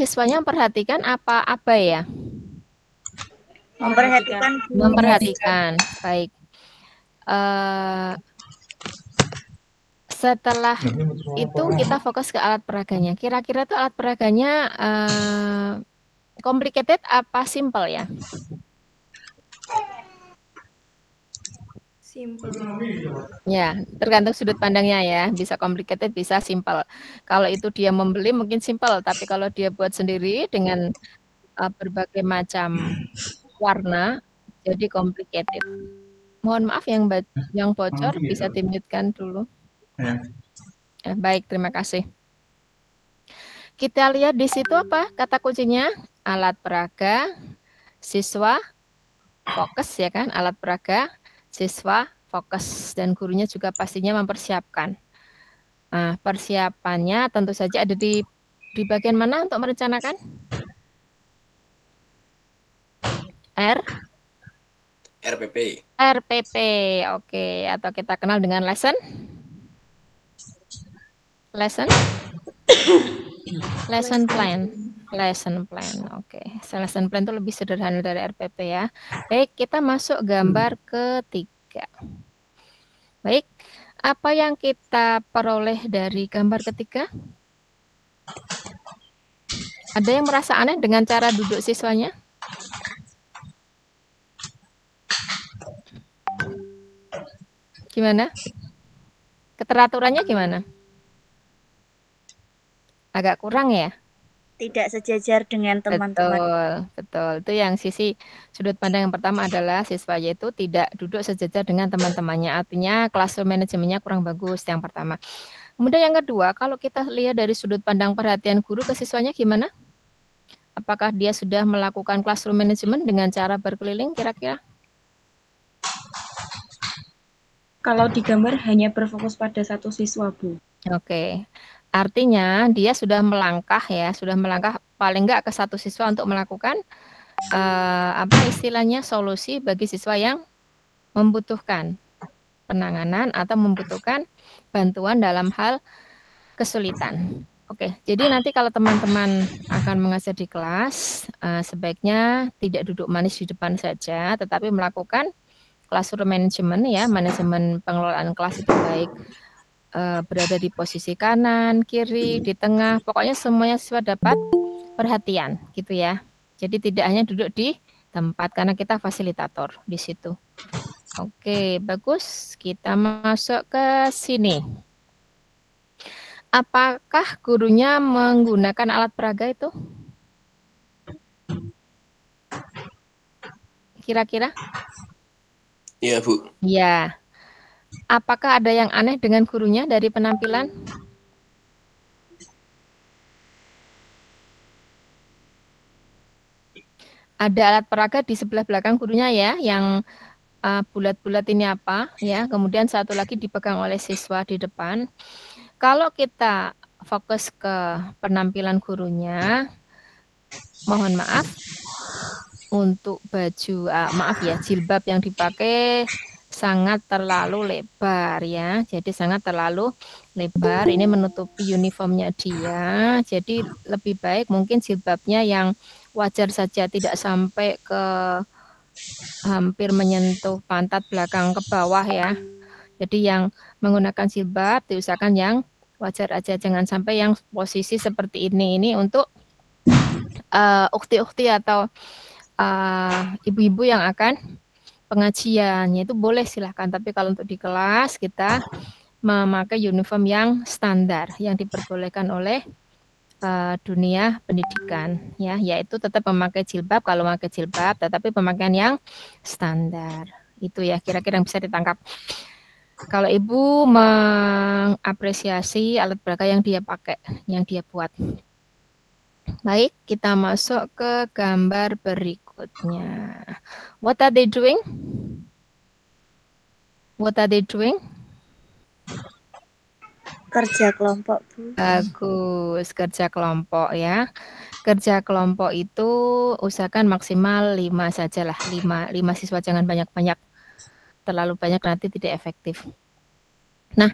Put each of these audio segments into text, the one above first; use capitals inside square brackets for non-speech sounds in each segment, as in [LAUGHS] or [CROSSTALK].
siswanya memperhatikan apa apa ya? Memperhatikan. Memperhatikan. Baik. Uh, setelah itu kita fokus ke alat peraganya. Kira-kira tuh alat peraganya uh, complicated apa simple ya? simple. Ya, tergantung sudut pandangnya ya. Bisa complicated, bisa simple. Kalau itu dia membeli mungkin simple, tapi kalau dia buat sendiri dengan uh, berbagai macam warna, jadi complicated. Mohon maaf yang yang bocor ya. bisa dimitkan dulu. Ya. ya. Baik, terima kasih. Kita lihat di situ apa kata kuncinya? Alat peraga, siswa, fokus ya kan, alat peraga, siswa fokus dan gurunya juga pastinya mempersiapkan. Nah, persiapannya tentu saja ada di di bagian mana untuk merencanakan? R RPP. RPP. Oke, atau kita kenal dengan lesson lesson [COUGHS] lesson plan. Lesson plan, oke. Okay. Lesson plan itu lebih sederhana dari RPP ya. Baik, kita masuk gambar hmm. ketiga. Baik, apa yang kita peroleh dari gambar ketiga? Ada yang merasa aneh dengan cara duduk siswanya? Gimana? Keteraturannya gimana? Agak kurang ya? tidak sejajar dengan teman-teman. Betul, betul. Itu yang sisi sudut pandang yang pertama adalah siswa yaitu tidak duduk sejajar dengan teman-temannya. Artinya kelas manajemennya kurang bagus yang pertama. Kemudian yang kedua, kalau kita lihat dari sudut pandang perhatian guru ke siswanya gimana? Apakah dia sudah melakukan classroom manajemen dengan cara berkeliling kira-kira? Kalau digambar hanya berfokus pada satu siswa, Bu. Oke. Artinya dia sudah melangkah ya, sudah melangkah paling enggak ke satu siswa untuk melakukan uh, apa istilahnya solusi bagi siswa yang membutuhkan penanganan atau membutuhkan bantuan dalam hal kesulitan. Oke, jadi nanti kalau teman-teman akan mengajar di kelas, uh, sebaiknya tidak duduk manis di depan saja, tetapi melakukan classroom management ya, manajemen pengelolaan kelas itu baik uh, berada di posisi kanan, kiri, di tengah, pokoknya semuanya siswa dapat perhatian gitu ya. Jadi tidak hanya duduk di tempat karena kita fasilitator di situ. Oke, bagus. Kita masuk ke sini. Apakah gurunya menggunakan alat peraga itu? Kira-kira? Iya, Bu. Iya. Apakah ada yang aneh dengan gurunya dari penampilan? Ada alat peraga di sebelah belakang gurunya ya, yang eh, bulat-bulat uh, ini apa ya. Kemudian satu lagi dipegang oleh siswa di depan. Kalau kita fokus ke penampilan gurunya, mohon maaf untuk baju uh, maaf ya jilbab yang dipakai sangat terlalu lebar ya. Jadi sangat terlalu lebar. Ini menutupi uniformnya dia. Jadi lebih baik mungkin jilbabnya yang wajar saja tidak sampai ke hampir menyentuh pantat belakang ke bawah ya. Jadi yang menggunakan jilbab diusahakan yang wajar aja jangan sampai yang posisi seperti ini ini untuk eh, ukti-ukti uh, atau eh, ibu-ibu uh, ibu -ibu yang akan pengajian itu boleh silahkan tapi kalau untuk di kelas kita memakai uniform yang standar yang diperbolehkan oleh uh, dunia pendidikan ya yaitu tetap memakai jilbab kalau memakai jilbab tetapi pemakaian yang standar itu ya kira-kira yang bisa ditangkap kalau ibu mengapresiasi alat beraga yang dia pakai yang dia buat baik kita masuk ke gambar berikut berikutnya. What are they doing? What are they doing? Kerja kelompok. Bu. Bagus, kerja kelompok ya. Kerja kelompok itu usahakan maksimal lima saja lah. lima lima siswa jangan banyak-banyak. Terlalu banyak nanti tidak efektif. Nah,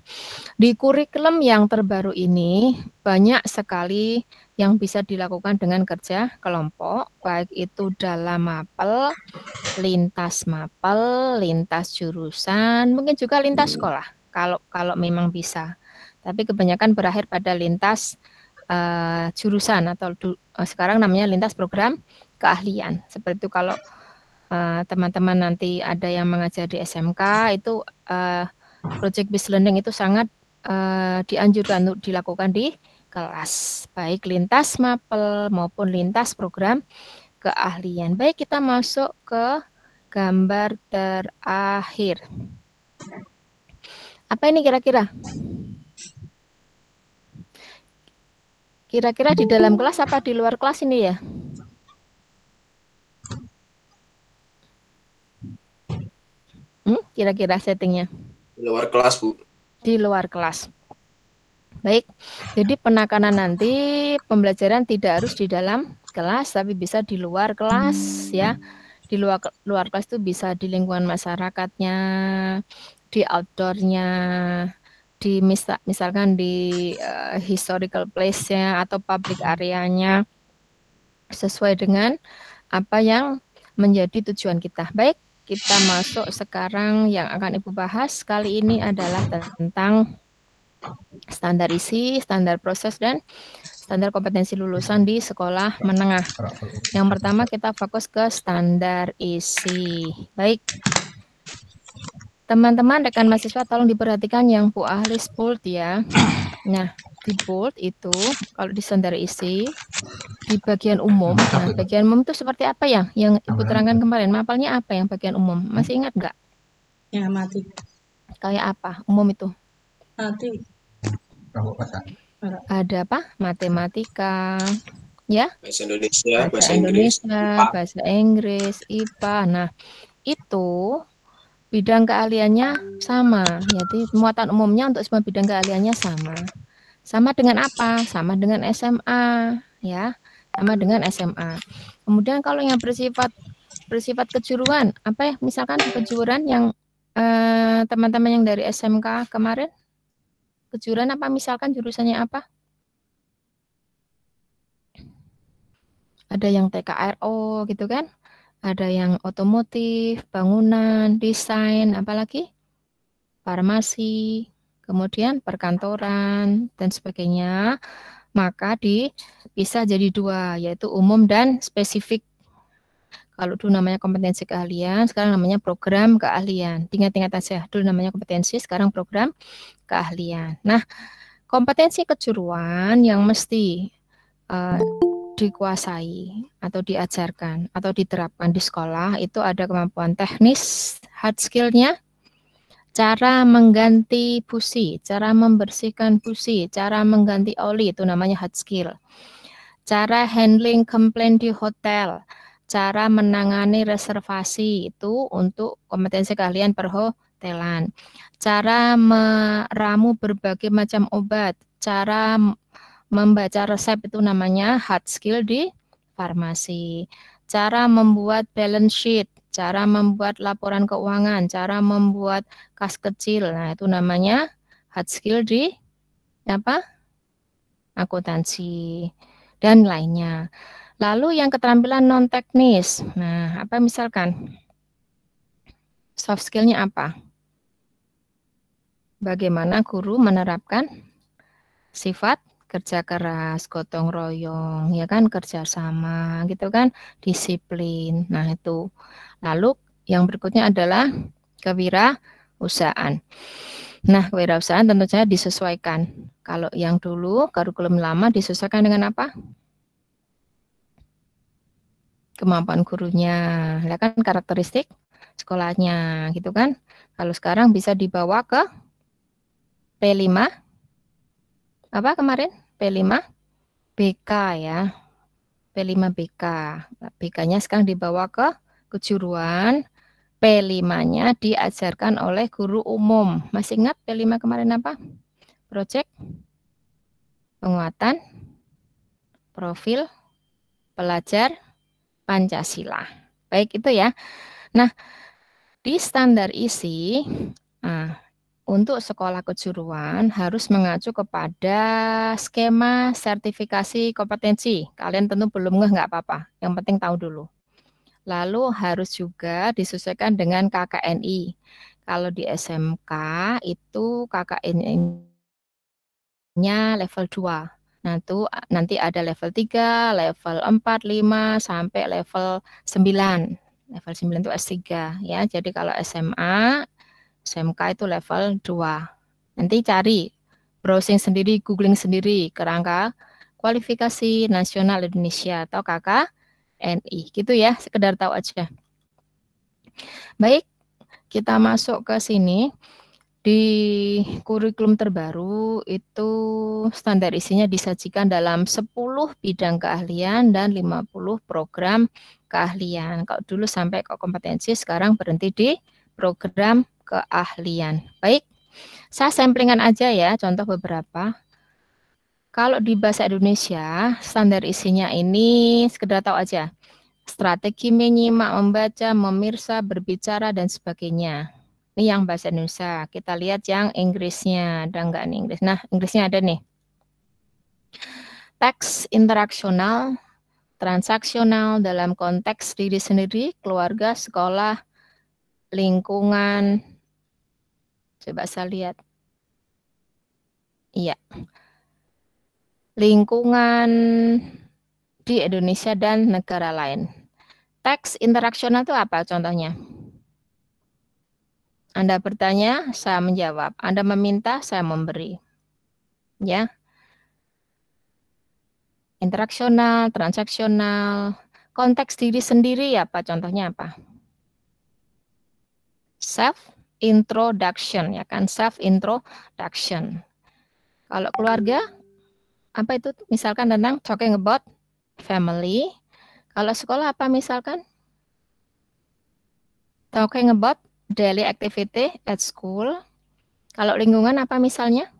di kurikulum yang terbaru ini banyak sekali yang bisa dilakukan dengan kerja kelompok, baik itu dalam mapel, lintas mapel, lintas jurusan, mungkin juga lintas hmm. sekolah kalau kalau memang bisa. Tapi kebanyakan berakhir pada lintas uh, jurusan atau du, uh, sekarang namanya lintas program keahlian. Seperti itu kalau eh, teman-teman uh, nanti ada yang mengajar di SMK itu uh, project based learning itu sangat uh, dianjurkan untuk dilakukan di kelas, baik lintas mapel maupun lintas program keahlian. Baik, kita masuk ke gambar terakhir. Apa ini kira-kira? Kira-kira di dalam kelas apa di luar kelas ini ya? Hmm, kira-kira hmm, settingnya? Di luar kelas, Bu. Di luar kelas. Baik, jadi penekanan nanti pembelajaran tidak harus di dalam kelas, tapi bisa di luar kelas ya. Di luar luar kelas itu bisa di lingkungan masyarakatnya, di outdoornya, di misal, misalkan di uh, historical place-nya atau public areanya sesuai dengan apa yang menjadi tujuan kita. Baik, kita masuk sekarang yang akan Ibu bahas kali ini adalah tentang standar isi, standar proses, dan standar kompetensi lulusan di sekolah menengah. Yang pertama kita fokus ke standar isi. Baik. Teman-teman rekan mahasiswa tolong diperhatikan yang Bu Ahli Spult ya. Nah, di bold itu kalau di standar isi di bagian umum. Nah, bagian umum itu seperti apa ya? Yang Ibu terangkan kemarin, mapalnya apa yang bagian umum? Masih ingat nggak? Ya, mati. Kayak apa? Umum itu? Mati ada apa? Matematika, ya? Bahasa Indonesia, bahasa, bahasa Inggris, IPA. bahasa Inggris, IPA. Nah, itu bidang keahliannya sama, Jadi, muatan umumnya untuk semua bidang keahliannya sama. Sama dengan apa? Sama dengan SMA, ya. Sama dengan SMA. Kemudian kalau yang bersifat bersifat kejuruan, apa ya? Misalkan kejuruan yang eh, teman-teman eh, teman -teman yang dari SMK kemarin kejuran apa misalkan jurusannya apa? Ada yang TKRO gitu kan? Ada yang otomotif, bangunan, desain, apalagi farmasi, kemudian perkantoran dan sebagainya. Maka bisa jadi dua yaitu umum dan spesifik kalau dulu namanya kompetensi keahlian, sekarang namanya program keahlian. Tingkat-tingkat saja. Dulu namanya kompetensi, sekarang program keahlian. Nah, kompetensi kejuruan yang mesti uh, dikuasai atau diajarkan atau diterapkan di sekolah itu ada kemampuan teknis, hard skillnya, cara mengganti busi, cara membersihkan busi, cara mengganti oli itu namanya hard skill. Cara handling komplain di hotel, cara menangani reservasi itu untuk kompetensi kalian perhotelan, cara meramu berbagai macam obat, cara membaca resep itu namanya hard skill di farmasi, cara membuat balance sheet, cara membuat laporan keuangan, cara membuat kas kecil, nah itu namanya hard skill di apa? akuntansi dan lainnya. Lalu yang keterampilan non teknis. Nah, apa misalkan? Soft skill-nya apa? Bagaimana guru menerapkan sifat kerja keras, gotong royong, ya kan kerja sama gitu kan, disiplin. Nah itu. Lalu yang berikutnya adalah kewirausahaan. Nah kewirausahaan tentu saja disesuaikan. Kalau yang dulu kurikulum lama disesuaikan dengan apa? kemampuan gurunya, ya kan karakteristik sekolahnya gitu kan. Kalau sekarang bisa dibawa ke P5 apa kemarin? P5 BK ya. P5 BK. Nah, BK-nya sekarang dibawa ke kejuruan. P5-nya diajarkan oleh guru umum. Masih ingat P5 kemarin apa? Project penguatan profil pelajar Pancasila. Baik itu ya. Nah, di standar isi nah, untuk sekolah kejuruan harus mengacu kepada skema sertifikasi kompetensi. Kalian tentu belum ngeh nggak apa-apa, yang penting tahu dulu. Lalu harus juga disesuaikan dengan KKNI. Kalau di SMK itu KKNI-nya level 2. Nah, nanti ada level 3, level 4, 5 sampai level 9. Level 9 itu S3 ya. Jadi kalau SMA, SMK itu level 2. Nanti cari browsing sendiri, googling sendiri kerangka kualifikasi nasional Indonesia atau KKNI. Gitu ya, sekedar tahu aja. Baik, kita masuk ke sini. Di kurikulum terbaru itu standar isinya disajikan dalam 10 bidang keahlian dan 50 program keahlian. Kalau dulu sampai ke kompetensi, sekarang berhenti di program keahlian. Baik, saya samplingan aja ya, contoh beberapa. Kalau di bahasa Indonesia, standar isinya ini sekedar tahu aja. Strategi menyimak, membaca, memirsa, berbicara, dan sebagainya. Ini yang bahasa Indonesia. Kita lihat yang Inggrisnya. Ada nggak nih Inggris? Nah, Inggrisnya ada nih. Teks interaksional, transaksional dalam konteks diri sendiri, keluarga, sekolah, lingkungan. Coba saya lihat. Iya. Lingkungan di Indonesia dan negara lain. Teks interaksional itu apa contohnya? Anda bertanya, saya menjawab. Anda meminta, saya memberi. Ya. Interaksional, transaksional, konteks diri sendiri ya Pak, contohnya apa? Self introduction ya kan, self introduction. Kalau keluarga apa itu? Misalkan tentang talking about family. Kalau sekolah apa misalkan? Talking about daily activity at school. Kalau lingkungan apa misalnya?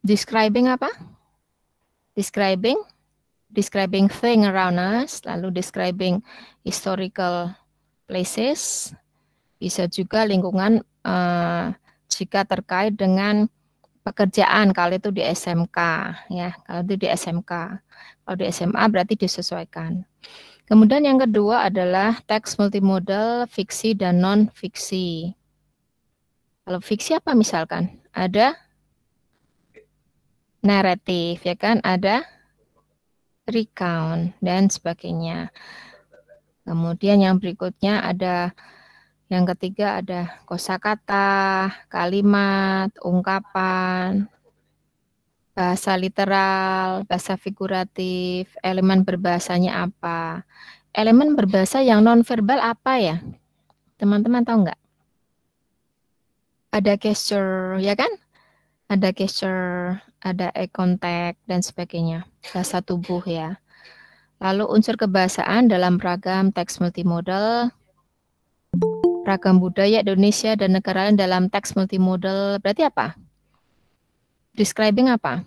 Describing apa? Describing, describing thing around us, lalu describing historical places. Bisa juga lingkungan uh, jika terkait dengan pekerjaan kalau itu di SMK ya kalau itu di SMK kalau di SMA berarti disesuaikan Kemudian yang kedua adalah teks multimodal fiksi dan non-fiksi. Kalau fiksi apa misalkan? Ada naratif, ya kan? Ada recount dan sebagainya. Kemudian yang berikutnya ada yang ketiga ada kosakata, kalimat, ungkapan, bahasa literal, bahasa figuratif, elemen berbahasanya apa. Elemen berbahasa yang nonverbal apa ya? Teman-teman tahu nggak? Ada gesture, ya kan? Ada gesture, ada eye contact, dan sebagainya. Bahasa tubuh ya. Lalu unsur kebahasaan dalam ragam teks multimodal, ragam budaya Indonesia dan negara lain dalam teks multimodal, berarti apa? Describing apa?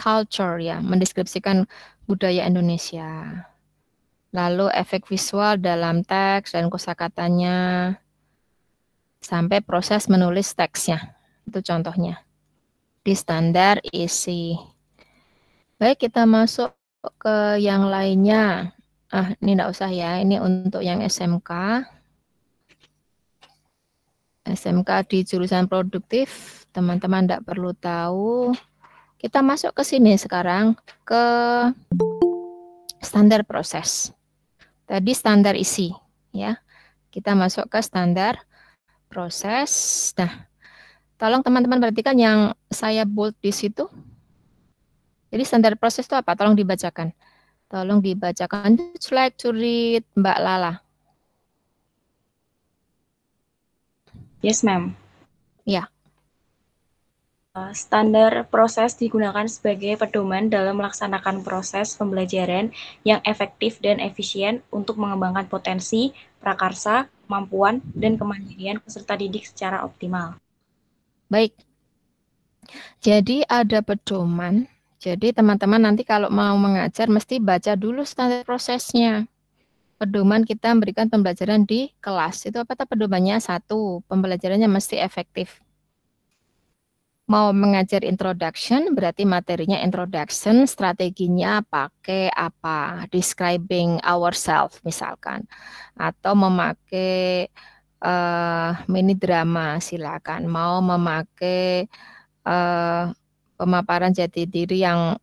culture ya, mendeskripsikan budaya Indonesia. Lalu efek visual dalam teks dan kosakatanya sampai proses menulis teksnya. Itu contohnya. Di standar isi. Baik, kita masuk ke yang lainnya. Ah, ini tidak usah ya. Ini untuk yang SMK. SMK di jurusan produktif, teman-teman enggak perlu tahu. Kita masuk ke sini sekarang ke standar proses. Tadi standar isi ya. Kita masuk ke standar proses. Nah, tolong teman-teman perhatikan yang saya bold di situ. Jadi standar proses itu apa? Tolong dibacakan. Tolong dibacakan. Just like to read Mbak Lala. Yes, ma'am. Ya. Eh, standar proses digunakan sebagai pedoman dalam melaksanakan proses pembelajaran yang efektif dan efisien untuk mengembangkan potensi, prakarsa, kemampuan, dan kemandirian peserta didik secara optimal. Baik. Jadi ada pedoman. Jadi teman-teman nanti kalau mau mengajar mesti baca dulu standar prosesnya. Pedoman kita memberikan pembelajaran di kelas. Itu apa pedomannya? Satu, pembelajarannya mesti efektif mau mengajar introduction berarti materinya introduction, strateginya pakai apa? Describing ourselves misalkan atau memakai uh, mini drama silakan. Mau memakai uh, pemaparan jati diri yang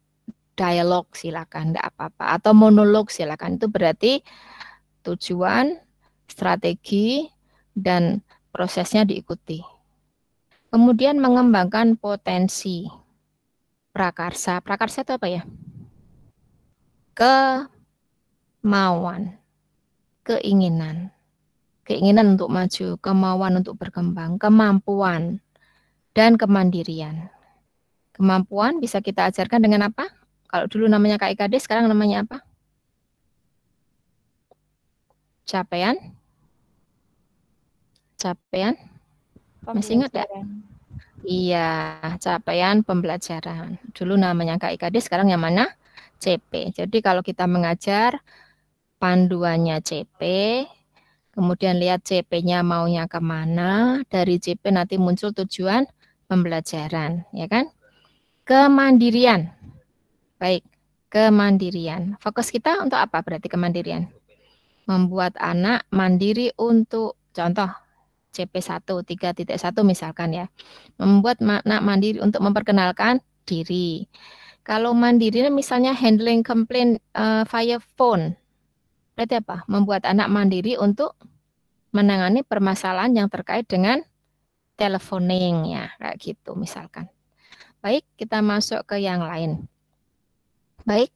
dialog silakan tidak apa-apa atau monolog silakan itu berarti tujuan, strategi dan prosesnya diikuti. Kemudian mengembangkan potensi prakarsa. Prakarsa itu apa ya? Kemauan, keinginan. Keinginan untuk maju, kemauan untuk berkembang, kemampuan, dan kemandirian. Kemampuan bisa kita ajarkan dengan apa? Kalau dulu namanya KIKD, sekarang namanya apa? Capaian. Capaian masih ingat gak? Iya, capaian pembelajaran. Dulu namanya KIKD, sekarang yang mana? CP. Jadi kalau kita mengajar panduannya CP, kemudian lihat CP-nya maunya kemana, dari CP nanti muncul tujuan pembelajaran, ya kan? Kemandirian. Baik, kemandirian. Fokus kita untuk apa berarti kemandirian? Membuat anak mandiri untuk, contoh, CP1 3.1 misalkan ya. Membuat makna mandiri untuk memperkenalkan diri. Kalau mandiri misalnya handling complaint uh, eh, via phone. Berarti apa? Membuat anak mandiri untuk menangani permasalahan yang terkait dengan teleponing ya, kayak gitu misalkan. Baik, kita masuk ke yang lain. Baik,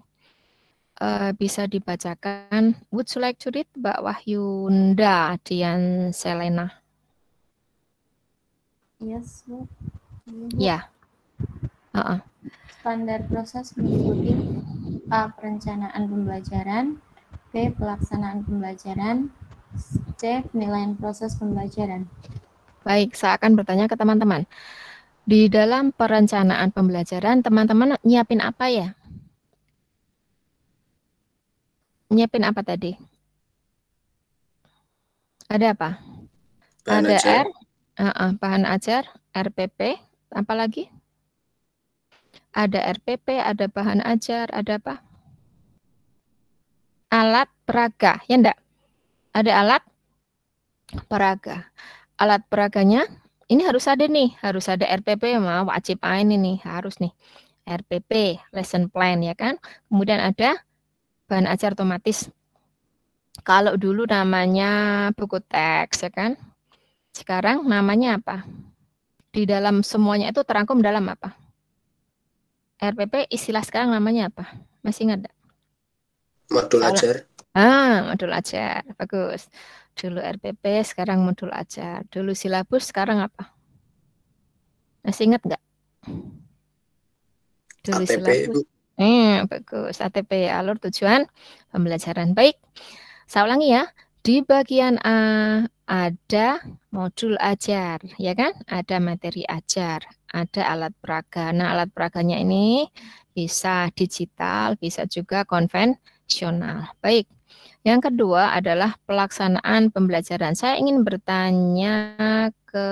uh, bisa dibacakan. Would you like to read Mbak Wahyunda Dian Selena? yes bu Yeah. uh -uh. standar proses mengikuti a perencanaan pembelajaran b pelaksanaan pembelajaran c penilaian proses pembelajaran baik saya akan bertanya ke teman-teman di dalam perencanaan pembelajaran teman-teman nyiapin apa ya nyiapin apa tadi ada apa? Plan ada aja. R, Uh, uh, bahan ajar, RPP, apa lagi? Ada RPP, ada bahan ajar, ada apa? Alat peraga, ya enggak? Ada alat peraga. Alat peraganya, ini harus ada nih, harus ada RPP, mau wajib ini nih, harus nih. RPP, lesson plan ya kan. Kemudian ada bahan ajar otomatis. Kalau dulu namanya buku teks ya kan, sekarang namanya apa? Di dalam semuanya itu terangkum dalam apa? RPP istilah sekarang namanya apa? Masih ingat enggak? Modul ajar. Ah, modul ajar. Bagus. Dulu RPP, sekarang modul ajar. Dulu silabus, sekarang apa? Masih ingat nggak? Dulu ATP, silabus. eh bagus. ATP, alur tujuan pembelajaran. Baik, saya ulangi ya. Di bagian A ada modul ajar, ya kan? Ada materi ajar, ada alat peraga. Nah, alat peraganya ini bisa digital, bisa juga konvensional. Baik. Yang kedua adalah pelaksanaan pembelajaran. Saya ingin bertanya ke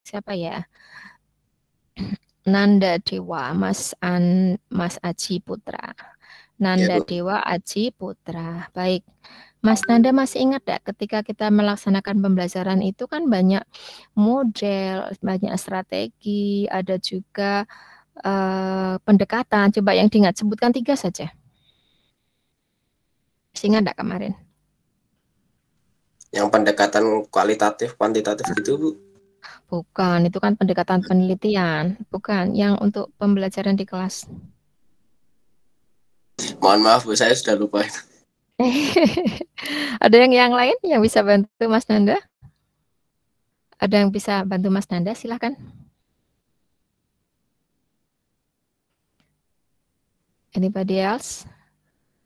siapa ya? Nanda Dewa, Mas An, Mas Aji Putra. Nanda ya, Dewa Aji Putra. Baik. Mas Nanda masih ingat tidak ketika kita melaksanakan pembelajaran itu kan banyak model, banyak strategi, ada juga uh, pendekatan. Coba yang diingat, sebutkan tiga saja. Masih ingat tidak kemarin? Yang pendekatan kualitatif, kuantitatif itu Bu? Bukan, itu kan pendekatan penelitian. Bukan, yang untuk pembelajaran di kelas. Mohon maaf, Bu, saya sudah lupa itu. [LAUGHS] Ada yang yang lain yang bisa bantu Mas Nanda? Ada yang bisa bantu Mas Nanda? Silahkan. Anybody else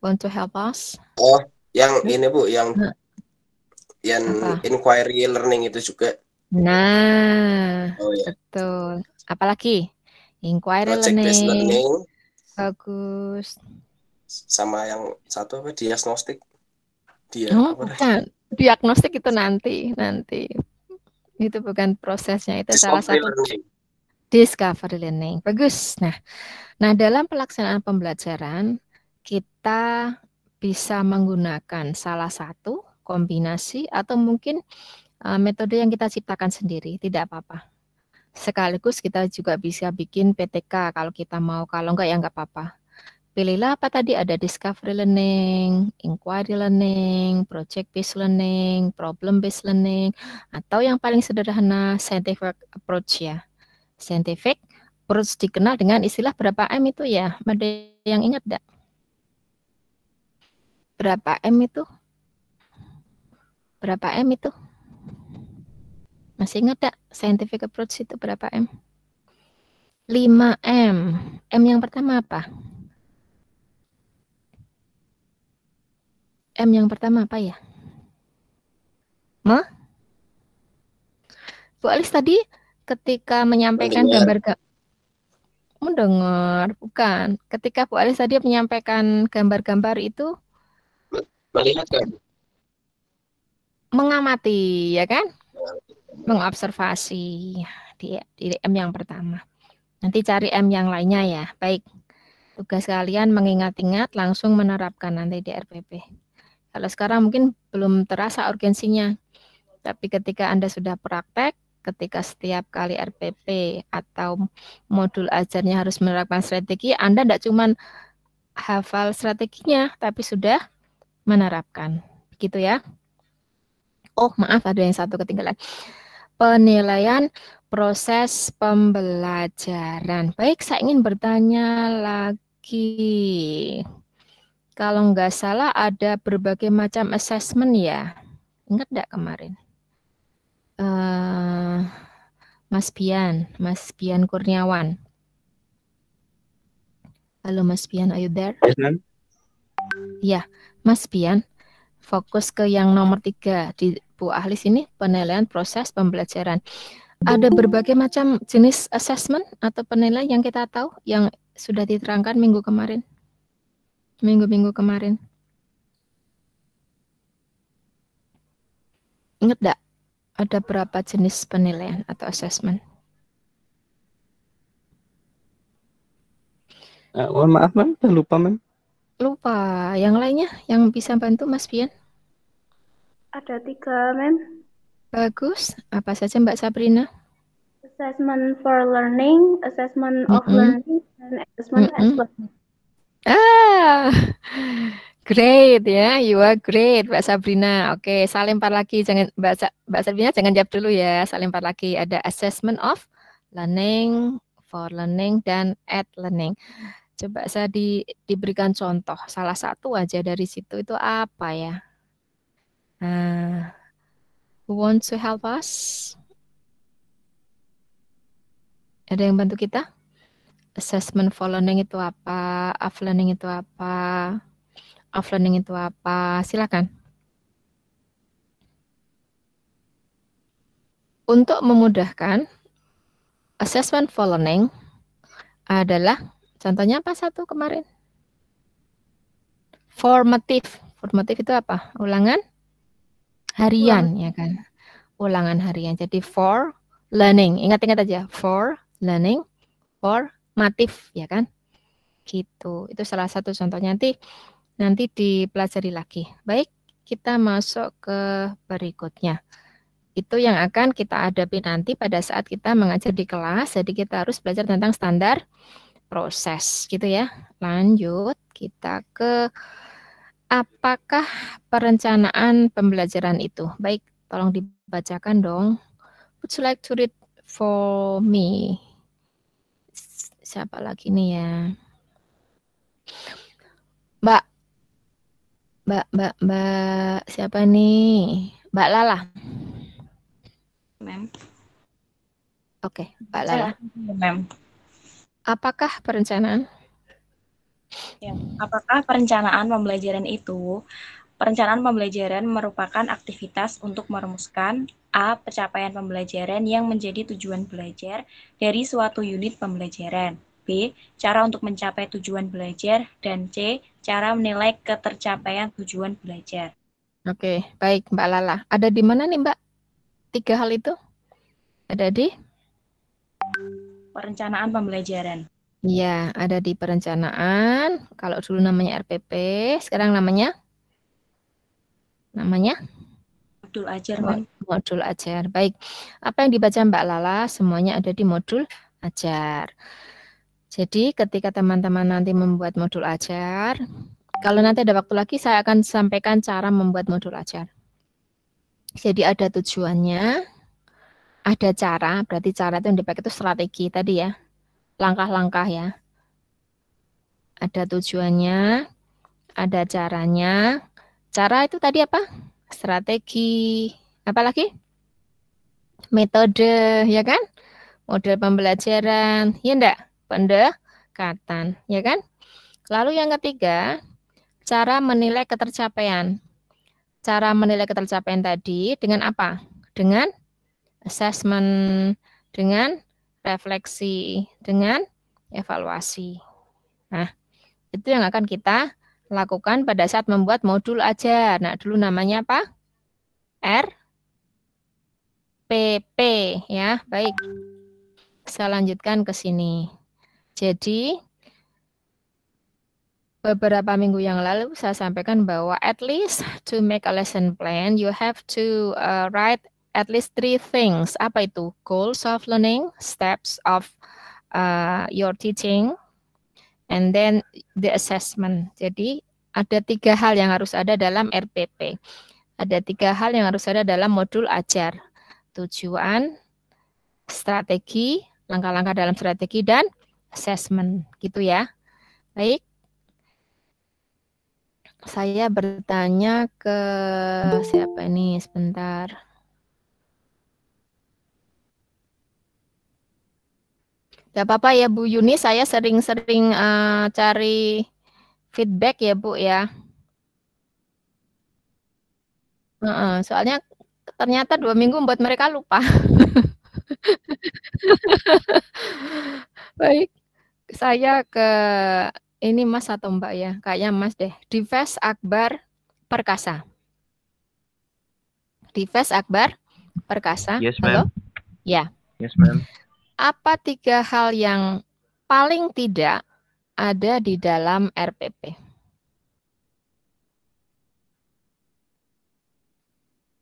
want to help us? Oh, yang ini Bu, yang nah. yang Apa? inquiry learning itu juga. Nah, oh, ya. betul. Apalagi inquiry Project learning. learning. Bagus sama yang satu apa diagnostik dia oh, diagnostik itu nanti nanti itu bukan prosesnya itu discovery salah satu learning. discovery learning bagus nah nah dalam pelaksanaan pembelajaran kita bisa menggunakan salah satu kombinasi atau mungkin uh, metode yang kita ciptakan sendiri tidak apa-apa sekaligus kita juga bisa bikin PTK kalau kita mau kalau enggak ya enggak apa-apa Pilihlah apa tadi ada discovery learning, inquiry learning, project based learning, problem based learning, atau yang paling sederhana scientific approach ya. Scientific approach dikenal dengan istilah berapa M itu ya? Ada yang ingat enggak? Berapa M itu? Berapa M itu? Masih ingat enggak scientific approach itu berapa M? 5M. M yang pertama apa? M yang pertama apa ya? Ma? Bu Alis tadi ketika menyampaikan gambar ga mendengar bukan ketika Bu Alis tadi menyampaikan gambar-gambar itu melihat kan mengamati ya kan mengobservasi di, di M yang pertama nanti cari M yang lainnya ya baik tugas kalian mengingat-ingat langsung menerapkan nanti di RPP kalau sekarang mungkin belum terasa urgensinya. Tapi ketika Anda sudah praktek, ketika setiap kali RPP atau modul ajarnya harus menerapkan strategi, Anda tidak cuma hafal strateginya, tapi sudah menerapkan. Begitu ya. Oh, maaf ada yang satu ketinggalan. Penilaian proses pembelajaran. Baik, saya ingin bertanya lagi kalau nggak salah ada berbagai macam assessment ya. Ingat nggak kemarin? Uh, Mas Bian, Mas Bian Kurniawan. Halo Mas Bian, are you there? Yes, ma'am. Ya, Mas Bian, fokus ke yang nomor tiga di Bu Ahli sini penilaian proses pembelajaran. Ada berbagai macam jenis assessment atau penilaian yang kita tahu yang sudah diterangkan minggu kemarin minggu-minggu kemarin? Ingat gak ada berapa jenis penilaian atau assessment? Uh, oh, maaf, Mam. Lupa, Mam. Lupa. Yang lainnya yang bisa bantu Mas Bian? Ada tiga, Mem. Bagus. Apa saja Mbak Sabrina? Assessment for learning, assessment mm -hmm. of learning, dan assessment mm -hmm. as learning. Ah, great ya, you are great, Mbak Sabrina. Oke, saling lempar lagi, jangan Mbak, Sa Mbak Sabrina jangan jawab dulu ya, saling lempar lagi. Ada assessment of learning, for learning, dan at learning. Coba saya di, diberikan contoh, salah satu aja dari situ itu apa ya? Uh, who wants to help us? Ada yang bantu kita? assessment for learning itu apa, off learning itu apa, off learning itu apa. Silakan. Untuk memudahkan, assessment for learning adalah contohnya apa satu kemarin? Formative. Formative itu apa? Ulangan harian Ulang. ya kan? Ulangan harian. Jadi for learning. Ingat-ingat aja for learning, for motif ya kan gitu itu salah satu contohnya nanti nanti dipelajari lagi baik kita masuk ke berikutnya itu yang akan kita hadapi nanti pada saat kita mengajar di kelas jadi kita harus belajar tentang standar proses gitu ya lanjut kita ke apakah perencanaan pembelajaran itu baik tolong dibacakan dong would you like to read for me siapa lagi nih ya? Mbak, Mbak, Mbak, Mbak, siapa nih? Mbak Lala. Mem. Oke, okay, Mbak Lala. Mem. Apakah perencanaan? Ya, apakah perencanaan pembelajaran itu Perencanaan pembelajaran merupakan aktivitas untuk merumuskan A. Pencapaian pembelajaran yang menjadi tujuan belajar dari suatu unit pembelajaran. B. Cara untuk mencapai tujuan belajar. Dan C. Cara menilai ketercapaian tujuan belajar. Oke, baik Mbak Lala. Ada di mana nih Mbak? Tiga hal itu? Ada di? Perencanaan pembelajaran. Iya, ada di perencanaan. Kalau dulu namanya RPP, sekarang namanya? namanya? Modul ajar. modul ajar. Baik. Apa yang dibaca Mbak Lala semuanya ada di modul ajar. Jadi ketika teman-teman nanti membuat modul ajar, kalau nanti ada waktu lagi saya akan sampaikan cara membuat modul ajar. Jadi ada tujuannya, ada cara, berarti cara itu yang dipakai itu strategi tadi ya. Langkah-langkah ya. Ada tujuannya, ada caranya, cara itu tadi apa? Strategi, apa lagi Metode, ya kan? Model pembelajaran, ya enggak? Pendekatan, ya kan? Lalu yang ketiga, cara menilai ketercapaian. Cara menilai ketercapaian tadi dengan apa? Dengan assessment, dengan refleksi, dengan evaluasi. Nah, itu yang akan kita lakukan pada saat membuat modul ajar. Nah, dulu namanya apa? RPP ya. Baik. Saya lanjutkan ke sini. Jadi beberapa minggu yang lalu saya sampaikan bahwa at least to make a lesson plan you have to uh, write at least three things. Apa itu? Goals of learning, steps of uh, your teaching, and then the assessment. Jadi ada tiga hal yang harus ada dalam RPP. Ada tiga hal yang harus ada dalam modul ajar. Tujuan, strategi, langkah-langkah dalam strategi, dan assessment. Gitu ya. Baik. Saya bertanya ke siapa ini sebentar. Gak apa-apa ya Bu Yuni, saya sering-sering uh, cari feedback ya Bu ya. Uh soalnya ternyata dua minggu membuat mereka lupa. [LAUGHS] Baik, saya ke ini Mas atau Mbak ya, kayaknya Mas deh. Dives Akbar Perkasa. Dives Akbar Perkasa. Yes, Halo. Ya. Yes, ma'am apa tiga hal yang paling tidak ada di dalam RPP?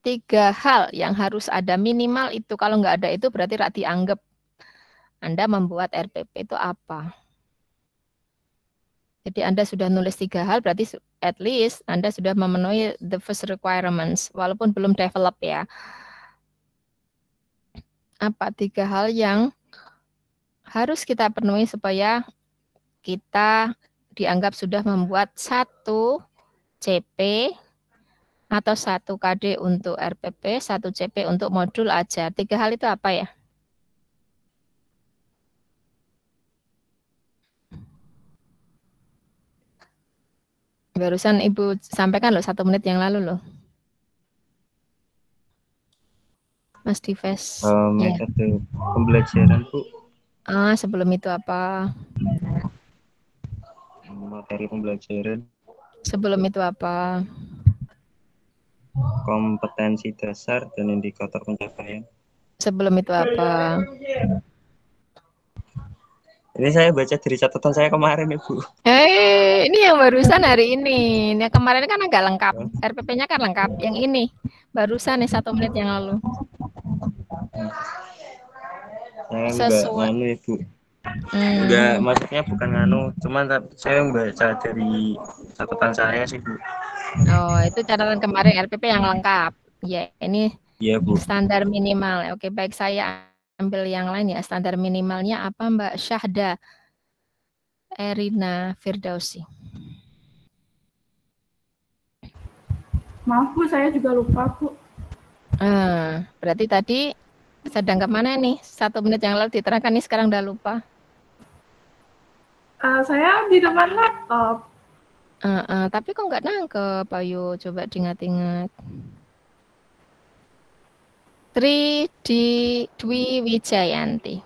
Tiga hal yang harus ada minimal itu. Kalau nggak ada itu berarti rati anggap Anda membuat RPP itu apa? Jadi Anda sudah nulis tiga hal, berarti at least Anda sudah memenuhi the first requirements, walaupun belum develop ya. Apa tiga hal yang harus kita penuhi supaya kita dianggap sudah membuat satu CP atau satu KD untuk RPP, satu CP untuk modul aja. Tiga hal itu apa ya? Barusan Ibu sampaikan loh satu menit yang lalu loh. Mas Dives. Um, ya. Metode pembelajaran Bu Ah, sebelum itu apa? Materi pembelajaran. Sebelum itu apa? Kompetensi dasar dan indikator pencapaian. Sebelum itu apa? Ini saya baca dari catatan saya kemarin, Ibu. Hei, ini yang barusan hari ini. Yang kemarin kan agak lengkap. RPP-nya kan lengkap. Yang ini barusan nih satu menit yang lalu. Hmm malah Sesuai. nggak nganu ibu hmm. udah maksudnya bukan nganu cuman saya membaca dari catatan saya sih bu oh itu catatan kemarin RPP yang lengkap ya ini iya, bu. standar minimal oke baik saya ambil yang lain ya standar minimalnya apa Mbak Syahda Erina Firdausi Maaf Bu, saya juga lupa Bu. Hmm, berarti tadi sedang ke mana nih? Satu menit yang lalu diterangkan nih sekarang udah lupa. Uh, saya di depan laptop. Uh, uh, tapi kok nggak nangkep, Ayu. Coba diingat-ingat. Tri di Dwi Wijayanti.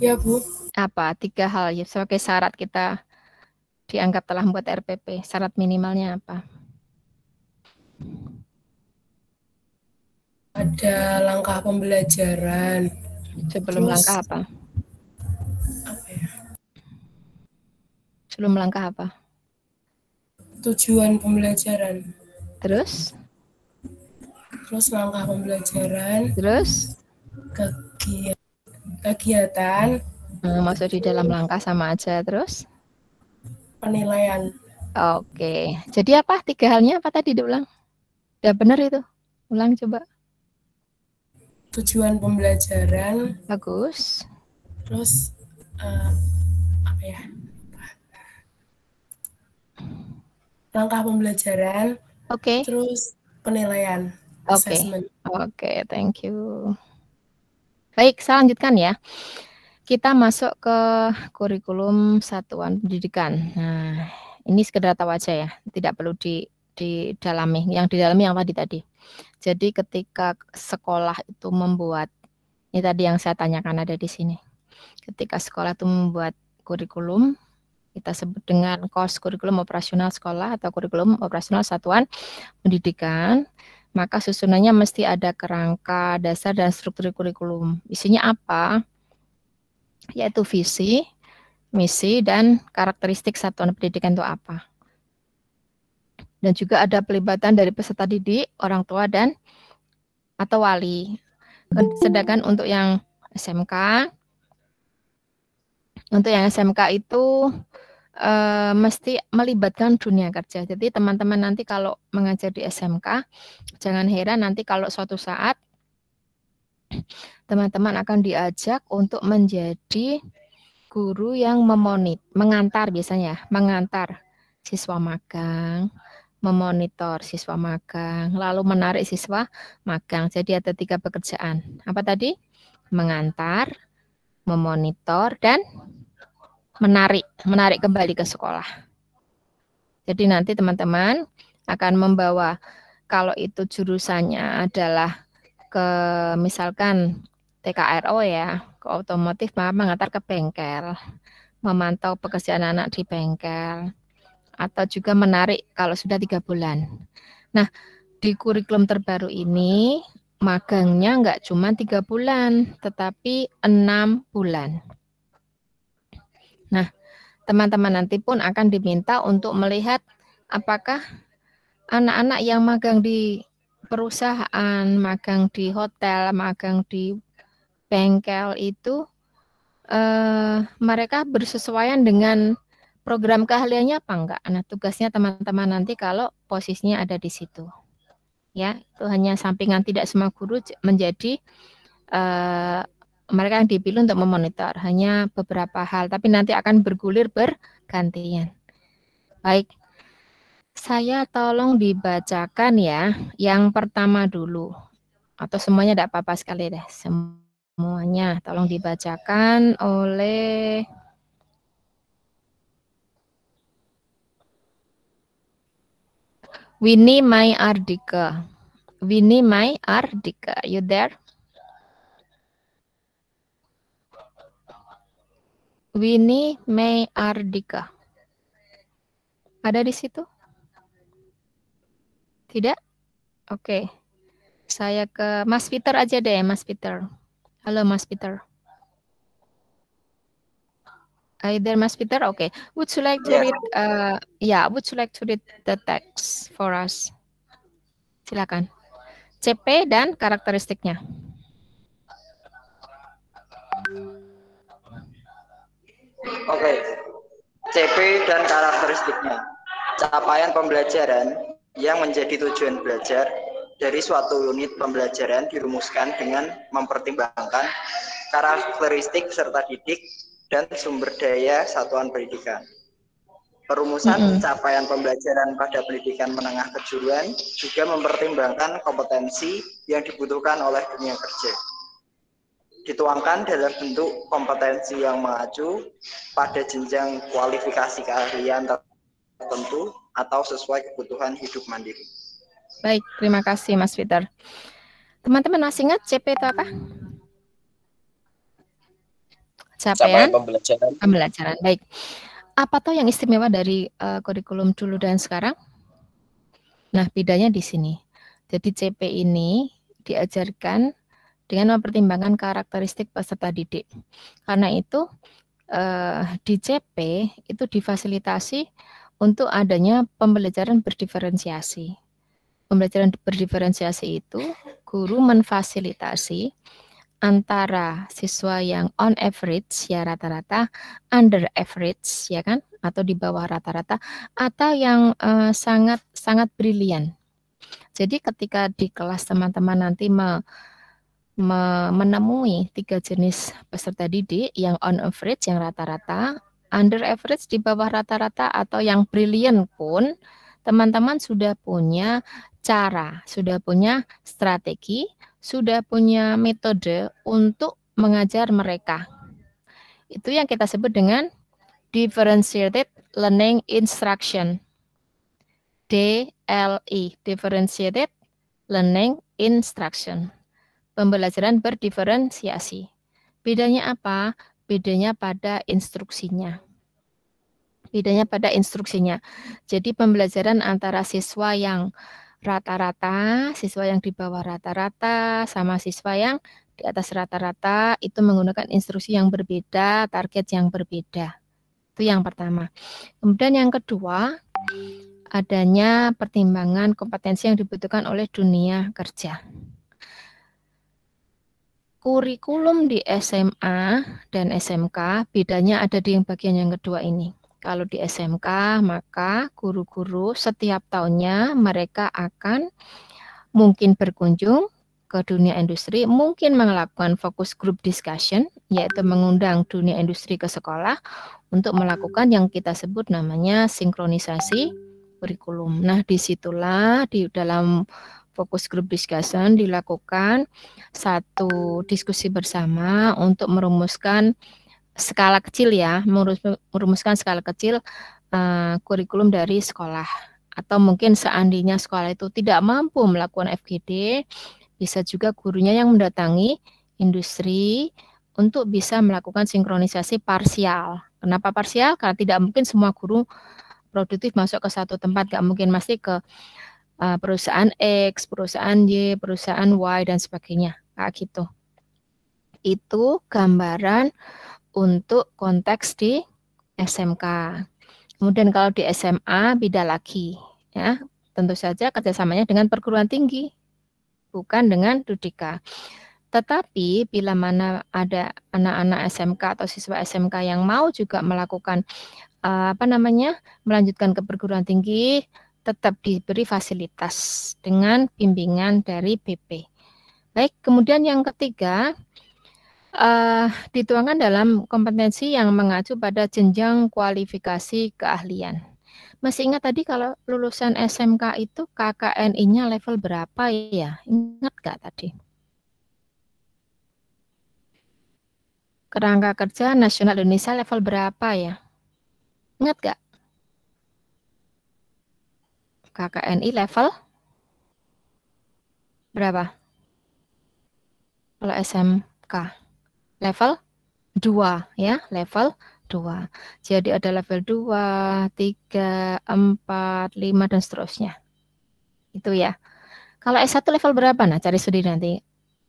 Ya, Bu. Apa? Tiga hal ya sebagai syarat kita dianggap telah membuat RPP. Syarat minimalnya apa? ada langkah pembelajaran sebelum Terus, langkah apa? apa ya? Sebelum langkah apa? Tujuan pembelajaran. Terus? Terus langkah pembelajaran. Terus? Kegiatan. hmm, maksud di dalam langkah sama aja. Terus? Penilaian. Oke. Jadi apa tiga halnya apa tadi diulang? Ya benar itu. Ulang coba tujuan pembelajaran bagus terus uh, apa ya langkah pembelajaran oke okay. terus penilaian oke okay. oke okay, thank you baik saya lanjutkan ya kita masuk ke kurikulum satuan pendidikan nah ini sekedar tahu aja ya tidak perlu di di didalami, yang di didalami yang tadi tadi. Jadi ketika sekolah itu membuat ini tadi yang saya tanyakan ada di sini. Ketika sekolah itu membuat kurikulum kita sebut dengan kos kurikulum operasional sekolah atau kurikulum operasional satuan pendidikan, maka susunannya mesti ada kerangka dasar dan struktur kurikulum. Isinya apa? Yaitu visi, misi, dan karakteristik satuan pendidikan itu apa dan juga ada pelibatan dari peserta didik, orang tua dan atau wali. Sedangkan untuk yang SMK untuk yang SMK itu e, mesti melibatkan dunia kerja. Jadi teman-teman nanti kalau mengajar di SMK, jangan heran nanti kalau suatu saat teman-teman akan diajak untuk menjadi guru yang memonit, mengantar biasanya, mengantar siswa magang, memonitor siswa magang, lalu menarik siswa magang. Jadi ada tiga pekerjaan. Apa tadi? Mengantar, memonitor, dan menarik, menarik kembali ke sekolah. Jadi nanti teman-teman akan membawa kalau itu jurusannya adalah ke misalkan TKRO ya, ke otomotif, mengantar ke bengkel, memantau pekerjaan anak di bengkel, atau juga menarik kalau sudah tiga bulan. Nah, di kurikulum terbaru ini magangnya enggak cuma tiga bulan, tetapi enam bulan. Nah, teman-teman nanti pun akan diminta untuk melihat apakah anak-anak yang magang di perusahaan, magang di hotel, magang di bengkel itu eh, mereka bersesuaian dengan program keahliannya apa enggak. Nah, tugasnya teman-teman nanti kalau posisinya ada di situ. Ya, itu hanya sampingan tidak semua guru menjadi uh, mereka yang dipilih untuk memonitor hanya beberapa hal, tapi nanti akan bergulir bergantian. Baik. Saya tolong dibacakan ya yang pertama dulu. Atau semuanya tidak apa-apa sekali deh. Semuanya tolong dibacakan oleh Winnie my Ardika. Winnie my Ardika. You there? Winnie May Ardika. Ada di situ? Tidak? Oke. Okay. Saya ke Mas Peter aja deh, Mas Peter. Halo Mas Peter. Either uh, Mas Peter, okay. Would you like to yeah. read? Uh, yeah, would you like to read the text for us? Silakan. CP dan karakteristiknya. Oke. Okay. CP dan karakteristiknya. Capaian pembelajaran yang menjadi tujuan belajar dari suatu unit pembelajaran dirumuskan dengan mempertimbangkan karakteristik serta didik dan sumber daya satuan pendidikan. Perumusan mm -hmm. capaian pembelajaran pada pendidikan menengah kejuruan juga mempertimbangkan kompetensi yang dibutuhkan oleh dunia kerja. Dituangkan dalam bentuk kompetensi yang mengacu pada jenjang kualifikasi keahlian tertentu atau sesuai kebutuhan hidup mandiri. Baik, terima kasih Mas Peter. Teman-teman masih ingat CP itu apa? capaian, ya. ya, pembelajaran. Pembelajaran. Baik. Apa tahu yang istimewa dari uh, kurikulum dulu dan sekarang? Nah, bedanya di sini. Jadi CP ini diajarkan dengan mempertimbangkan karakteristik peserta didik. Karena itu uh, di CP itu difasilitasi untuk adanya pembelajaran berdiferensiasi. Pembelajaran berdiferensiasi itu guru menfasilitasi antara siswa yang on average ya rata-rata, under average ya kan atau di bawah rata-rata atau yang uh, sangat sangat brilian. Jadi ketika di kelas teman-teman nanti me, me, menemui tiga jenis peserta didik yang on average yang rata-rata, under average di bawah rata-rata atau yang brilian pun teman-teman sudah punya cara, sudah punya strategi sudah punya metode untuk mengajar mereka. Itu yang kita sebut dengan differentiated learning instruction. DLI, e, differentiated learning instruction. Pembelajaran berdiferensiasi. Bedanya apa? Bedanya pada instruksinya. Bedanya pada instruksinya. Jadi pembelajaran antara siswa yang rata-rata, siswa yang di bawah rata-rata sama siswa yang di atas rata-rata itu menggunakan instruksi yang berbeda, target yang berbeda. Itu yang pertama. Kemudian yang kedua, adanya pertimbangan kompetensi yang dibutuhkan oleh dunia kerja. Kurikulum di SMA dan SMK bedanya ada di bagian yang kedua ini. Kalau di SMK, maka guru-guru setiap tahunnya mereka akan mungkin berkunjung ke dunia industri, mungkin melakukan fokus group discussion, yaitu mengundang dunia industri ke sekolah untuk melakukan yang kita sebut namanya sinkronisasi kurikulum. Nah, disitulah di dalam fokus group discussion dilakukan satu diskusi bersama untuk merumuskan skala kecil ya, merumuskan skala kecil uh, kurikulum dari sekolah. Atau mungkin seandainya sekolah itu tidak mampu melakukan FGD, bisa juga gurunya yang mendatangi industri untuk bisa melakukan sinkronisasi parsial. Kenapa parsial? Karena tidak mungkin semua guru produktif masuk ke satu tempat, nggak mungkin masih ke eh, perusahaan X, perusahaan Y, perusahaan Y dan sebagainya. gitu. Itu gambaran untuk konteks di SMK. Kemudian kalau di SMA beda lagi, ya tentu saja kerjasamanya dengan perguruan tinggi, bukan dengan Dudika. Tetapi bila mana ada anak-anak SMK atau siswa SMK yang mau juga melakukan eh, apa namanya melanjutkan ke perguruan tinggi, tetap diberi fasilitas dengan bimbingan dari BP. Baik, kemudian yang ketiga Uh, dituangkan dalam kompetensi yang mengacu pada jenjang kualifikasi keahlian. Masih ingat tadi kalau lulusan SMK itu KKNI-nya level berapa ya? Ingat nggak tadi? Kerangka kerja nasional Indonesia level berapa ya? Ingat nggak? KKNI level berapa? Kalau SMK level 2 ya, level 2. Jadi ada level 2, 3, 4, 5 dan seterusnya. Itu ya. Kalau S1 level berapa? Nah, cari studi nanti.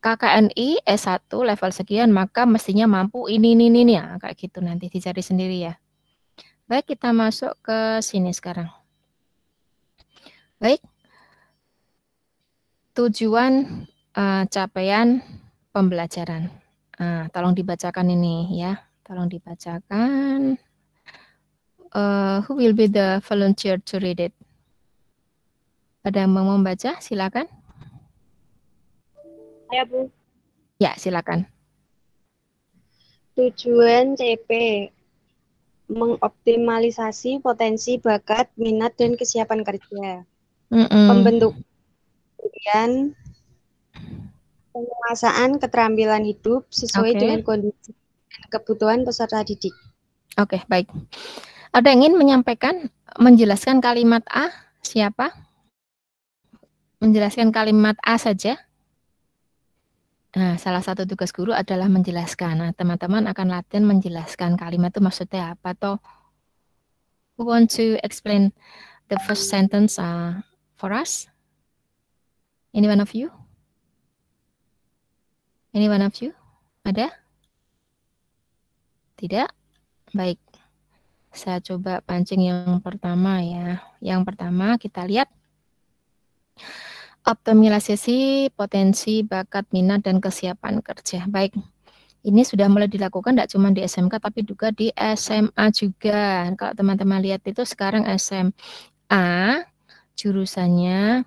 KKNI S1 level sekian, maka mestinya mampu ini, ini, ini, ya. Kayak gitu nanti dicari sendiri ya. Baik, kita masuk ke sini sekarang. Baik, tujuan uh, capaian pembelajaran. Nah, tolong dibacakan ini ya. Tolong dibacakan. Uh, who will be the volunteer to read it? Ada yang mau membaca? Silakan. ya Bu. Ya, silakan. Tujuan CP mengoptimalisasi potensi bakat, minat dan kesiapan kerja. Mm -mm. Pembentukan penguasaan keterampilan hidup sesuai okay. dengan kondisi dan kebutuhan peserta didik. Oke, okay, baik. Ada yang ingin menyampaikan, menjelaskan kalimat A? Siapa? Menjelaskan kalimat A saja. Nah, salah satu tugas guru adalah menjelaskan. Nah, teman-teman akan latihan menjelaskan kalimat itu maksudnya apa atau who want to explain the first sentence uh, for us? Anyone of you? Ini one of you? Ada? Tidak? Baik. Saya coba pancing yang pertama ya. Yang pertama kita lihat optimalisasi potensi bakat, minat, dan kesiapan kerja. Baik, ini sudah mulai dilakukan tidak cuma di SMK tapi juga di SMA juga. Kalau teman-teman lihat itu sekarang SMA jurusannya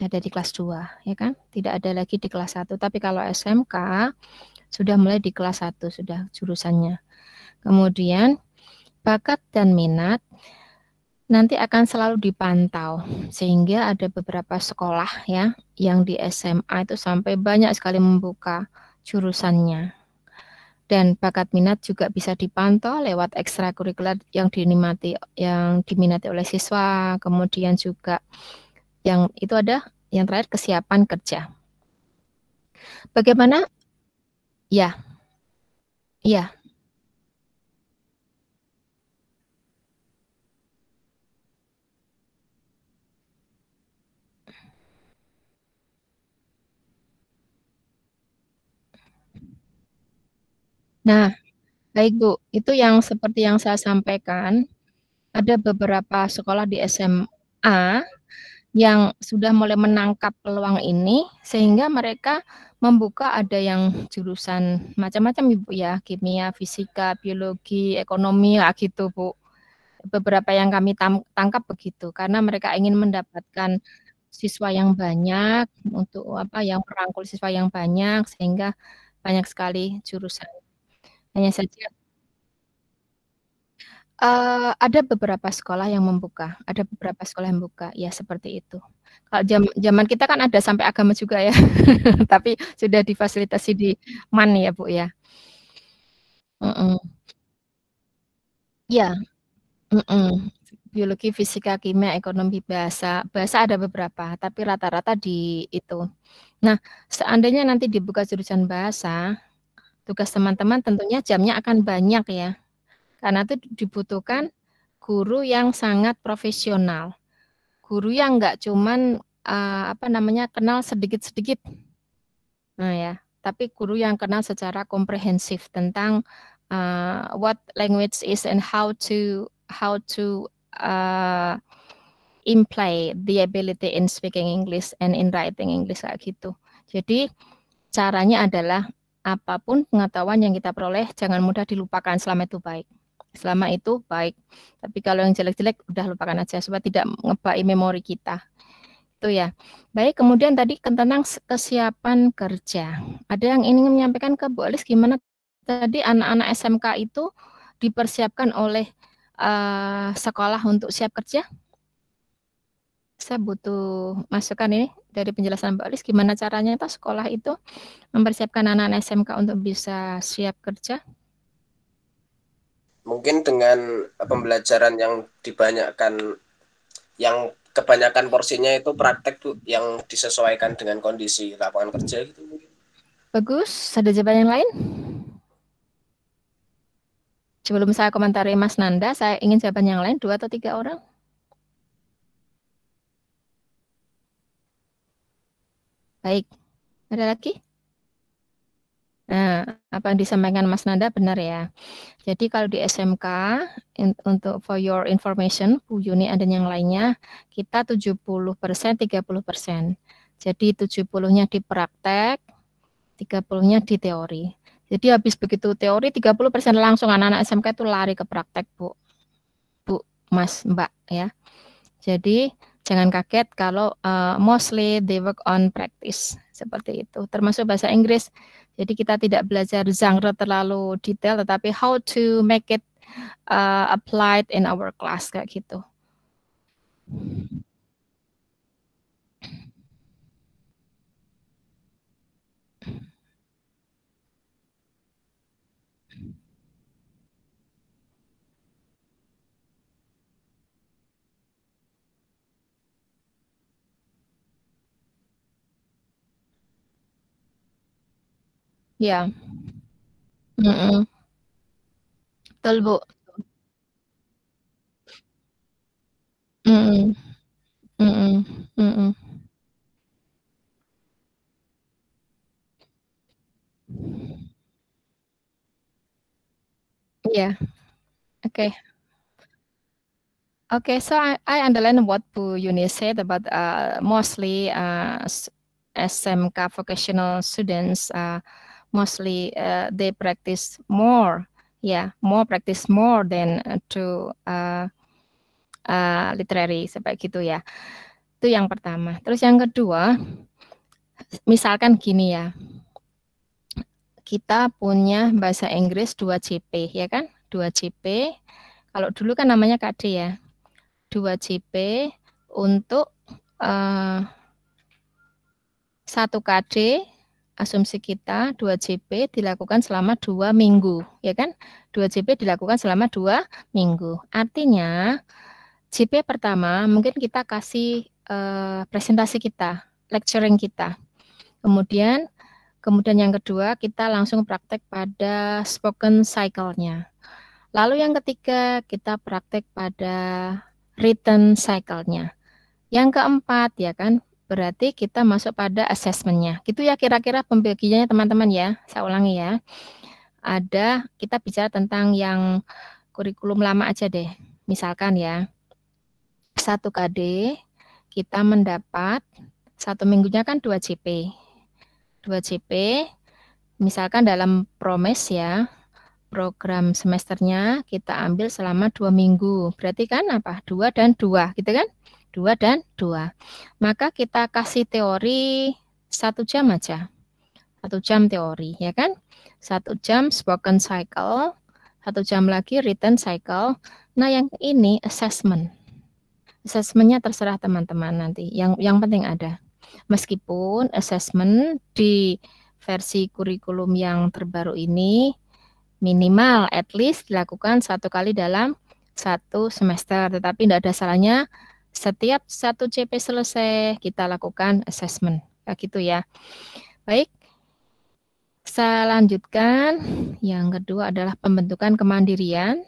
ada di kelas 2 ya kan tidak ada lagi di kelas 1 tapi kalau SMK sudah mulai di kelas 1 sudah jurusannya kemudian bakat dan minat nanti akan selalu dipantau sehingga ada beberapa sekolah ya yang di SMA itu sampai banyak sekali membuka jurusannya dan bakat minat juga bisa dipantau lewat ekstrakurikuler yang dinikmati yang diminati oleh siswa kemudian juga yang itu ada yang terakhir kesiapan kerja. Bagaimana? Ya. Ya. Nah, baik Bu, itu yang seperti yang saya sampaikan, ada beberapa sekolah di SMA yang sudah mulai menangkap peluang ini sehingga mereka membuka ada yang jurusan macam-macam Ibu ya, kimia, fisika, biologi, ekonomi lah gitu Bu. Beberapa yang kami tangkap begitu karena mereka ingin mendapatkan siswa yang banyak untuk apa yang merangkul siswa yang banyak sehingga banyak sekali jurusan. Hanya saja Uh, ada beberapa sekolah yang membuka, ada beberapa hmm. sekolah yang buka, ya seperti itu. Kalau jam zaman kita kan ada sampai agama juga ya, [LAUGHS] tapi sudah difasilitasi di MAN ya, Bu, ya? yeah. mm -mm. Biologi, fisika, kimia, ekonomi, bahasa. Bahasa ada beberapa, tapi rata-rata di itu. Nah, seandainya nanti dibuka jurusan bahasa, tugas teman-teman tentunya jamnya akan banyak ya. Karena itu dibutuhkan guru yang sangat profesional. Guru yang enggak cuman uh, apa namanya kenal sedikit-sedikit. Nah ya, tapi guru yang kenal secara komprehensif tentang uh, what language is and how to how to uh, imply the ability in speaking English and in writing English kayak gitu. Jadi caranya adalah apapun pengetahuan yang kita peroleh jangan mudah dilupakan selama itu baik selama itu baik. Tapi kalau yang jelek-jelek udah lupakan aja supaya tidak ngebai memori kita. Itu ya. Baik, kemudian tadi tentang kesiapan kerja. Ada yang ingin menyampaikan ke Bu Alis gimana tadi anak-anak SMK itu dipersiapkan oleh uh, sekolah untuk siap kerja? Saya butuh masukan ini dari penjelasan Mbak Alis gimana caranya itu sekolah itu mempersiapkan anak-anak SMK untuk bisa siap kerja? mungkin dengan hmm. pembelajaran yang dibanyakan, yang kebanyakan porsinya itu praktek tuh yang disesuaikan dengan kondisi lapangan kerja gitu mungkin. Bagus, ada jawaban yang lain? Sebelum saya komentari Mas Nanda, saya ingin jawaban yang lain dua atau tiga orang. Baik, ada lagi? Nah, apa yang disampaikan Mas Nanda benar ya. Jadi kalau di SMK in, untuk for your information Bu Yuni ada yang lainnya kita 70% 30%. Jadi 70-nya di praktek, 30-nya di teori. Jadi habis begitu teori 30% langsung anak-anak SMK itu lari ke praktek, Bu. Bu, Mas, Mbak ya. Jadi jangan kaget kalau uh, mostly they work on practice seperti itu. Termasuk bahasa Inggris jadi kita tidak belajar genre terlalu detail, tetapi how to make it uh, applied in our class kayak gitu. Yeah. Mm. Talbo. Mm. Mm, mm. Yeah. Okay. Okay, so I, I understand what Bu Yuni said about uh, mostly uh, SMK vocational students uh, mostly uh, they practice more yeah more practice more than uh, to uh, uh, literary seperti gitu ya itu yang pertama terus yang kedua misalkan gini ya kita punya bahasa Inggris 2 CP ya kan 2 CP kalau dulu kan namanya KD ya 2 CP untuk uh, 1 KD asumsi kita 2JP dilakukan selama 2 minggu, ya kan? 2JP dilakukan selama 2 minggu. Artinya JP pertama mungkin kita kasih uh, presentasi kita, lecturing kita. Kemudian kemudian yang kedua kita langsung praktek pada spoken cycle-nya. Lalu yang ketiga kita praktek pada written cycle-nya. Yang keempat ya kan berarti kita masuk pada asesmennya. Gitu ya kira-kira pembagiannya teman-teman ya. Saya ulangi ya. Ada kita bicara tentang yang kurikulum lama aja deh. Misalkan ya. satu KD kita mendapat satu minggunya kan 2 CP. 2 CP misalkan dalam promes ya program semesternya kita ambil selama dua minggu. Berarti kan apa? Dua dan dua, gitu kan? 2 dan 2. Maka kita kasih teori satu jam aja. Satu jam teori, ya kan? Satu jam spoken cycle, satu jam lagi written cycle. Nah, yang ini assessment. Assessmentnya terserah teman-teman nanti. Yang yang penting ada. Meskipun assessment di versi kurikulum yang terbaru ini minimal at least dilakukan satu kali dalam satu semester. Tetapi tidak ada salahnya setiap satu CP selesai, kita lakukan assessment. Kayak gitu ya. Baik, saya lanjutkan. Yang kedua adalah pembentukan kemandirian.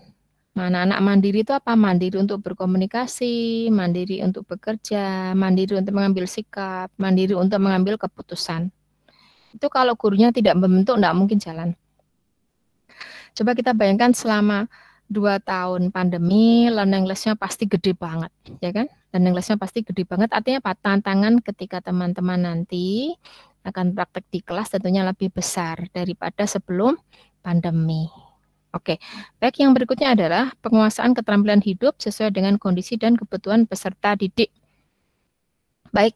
Mana anak mandiri itu apa? Mandiri untuk berkomunikasi, mandiri untuk bekerja, mandiri untuk mengambil sikap, mandiri untuk mengambil keputusan. Itu kalau gurunya tidak membentuk, tidak mungkin jalan. Coba kita bayangkan selama dua tahun pandemi, learning lessnya pasti gede banget, ya kan? Learning lossnya pasti gede banget. Artinya apa? Tantangan ketika teman-teman nanti akan praktek di kelas tentunya lebih besar daripada sebelum pandemi. Oke, baik yang berikutnya adalah penguasaan keterampilan hidup sesuai dengan kondisi dan kebutuhan peserta didik. Baik,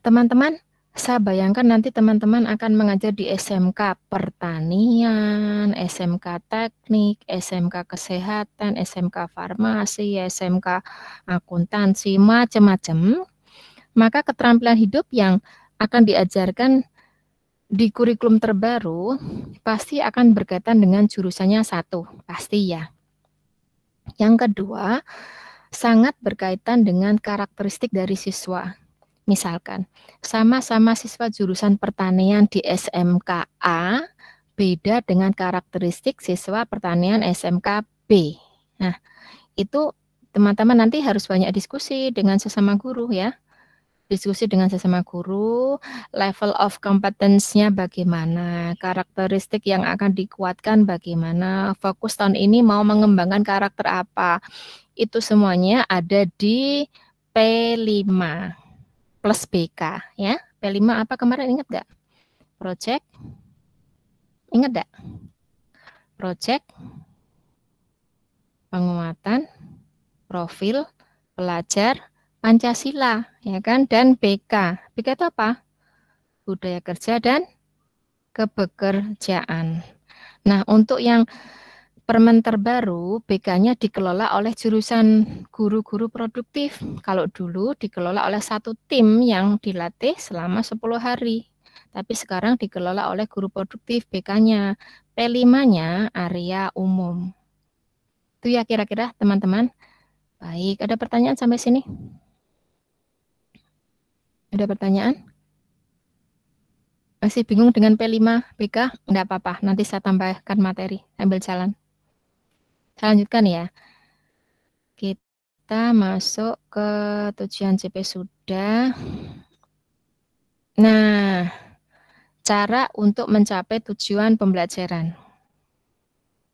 teman-teman, saya bayangkan nanti teman-teman akan mengajar di SMK pertanian, SMK teknik, SMK kesehatan, SMK farmasi, SMK akuntansi, macam-macam. Maka keterampilan hidup yang akan diajarkan di kurikulum terbaru pasti akan berkaitan dengan jurusannya satu, pasti ya. Yang kedua, sangat berkaitan dengan karakteristik dari siswa Misalkan, sama-sama siswa jurusan pertanian di SMKA beda dengan karakteristik siswa pertanian SMKB. Nah, itu teman-teman nanti harus banyak diskusi dengan sesama guru ya. Diskusi dengan sesama guru, level of competence-nya bagaimana, karakteristik yang akan dikuatkan bagaimana, fokus tahun ini mau mengembangkan karakter apa. Itu semuanya ada di P5 plus BK ya. P5 apa kemarin ingat gak? Project. Ingat gak? Project penguatan profil pelajar Pancasila ya kan dan BK. BK itu apa? Budaya kerja dan kebekerjaan. Nah, untuk yang Permen terbaru BK-nya dikelola oleh jurusan guru-guru produktif. Kalau dulu dikelola oleh satu tim yang dilatih selama 10 hari. Tapi sekarang dikelola oleh guru produktif BK-nya. P5-nya area umum. Itu ya kira-kira teman-teman. Baik, ada pertanyaan sampai sini? Ada pertanyaan? Masih bingung dengan P5 BK? Enggak apa-apa, nanti saya tambahkan materi Ambil jalan. Kita lanjutkan ya. Kita masuk ke tujuan CP sudah. Nah, cara untuk mencapai tujuan pembelajaran.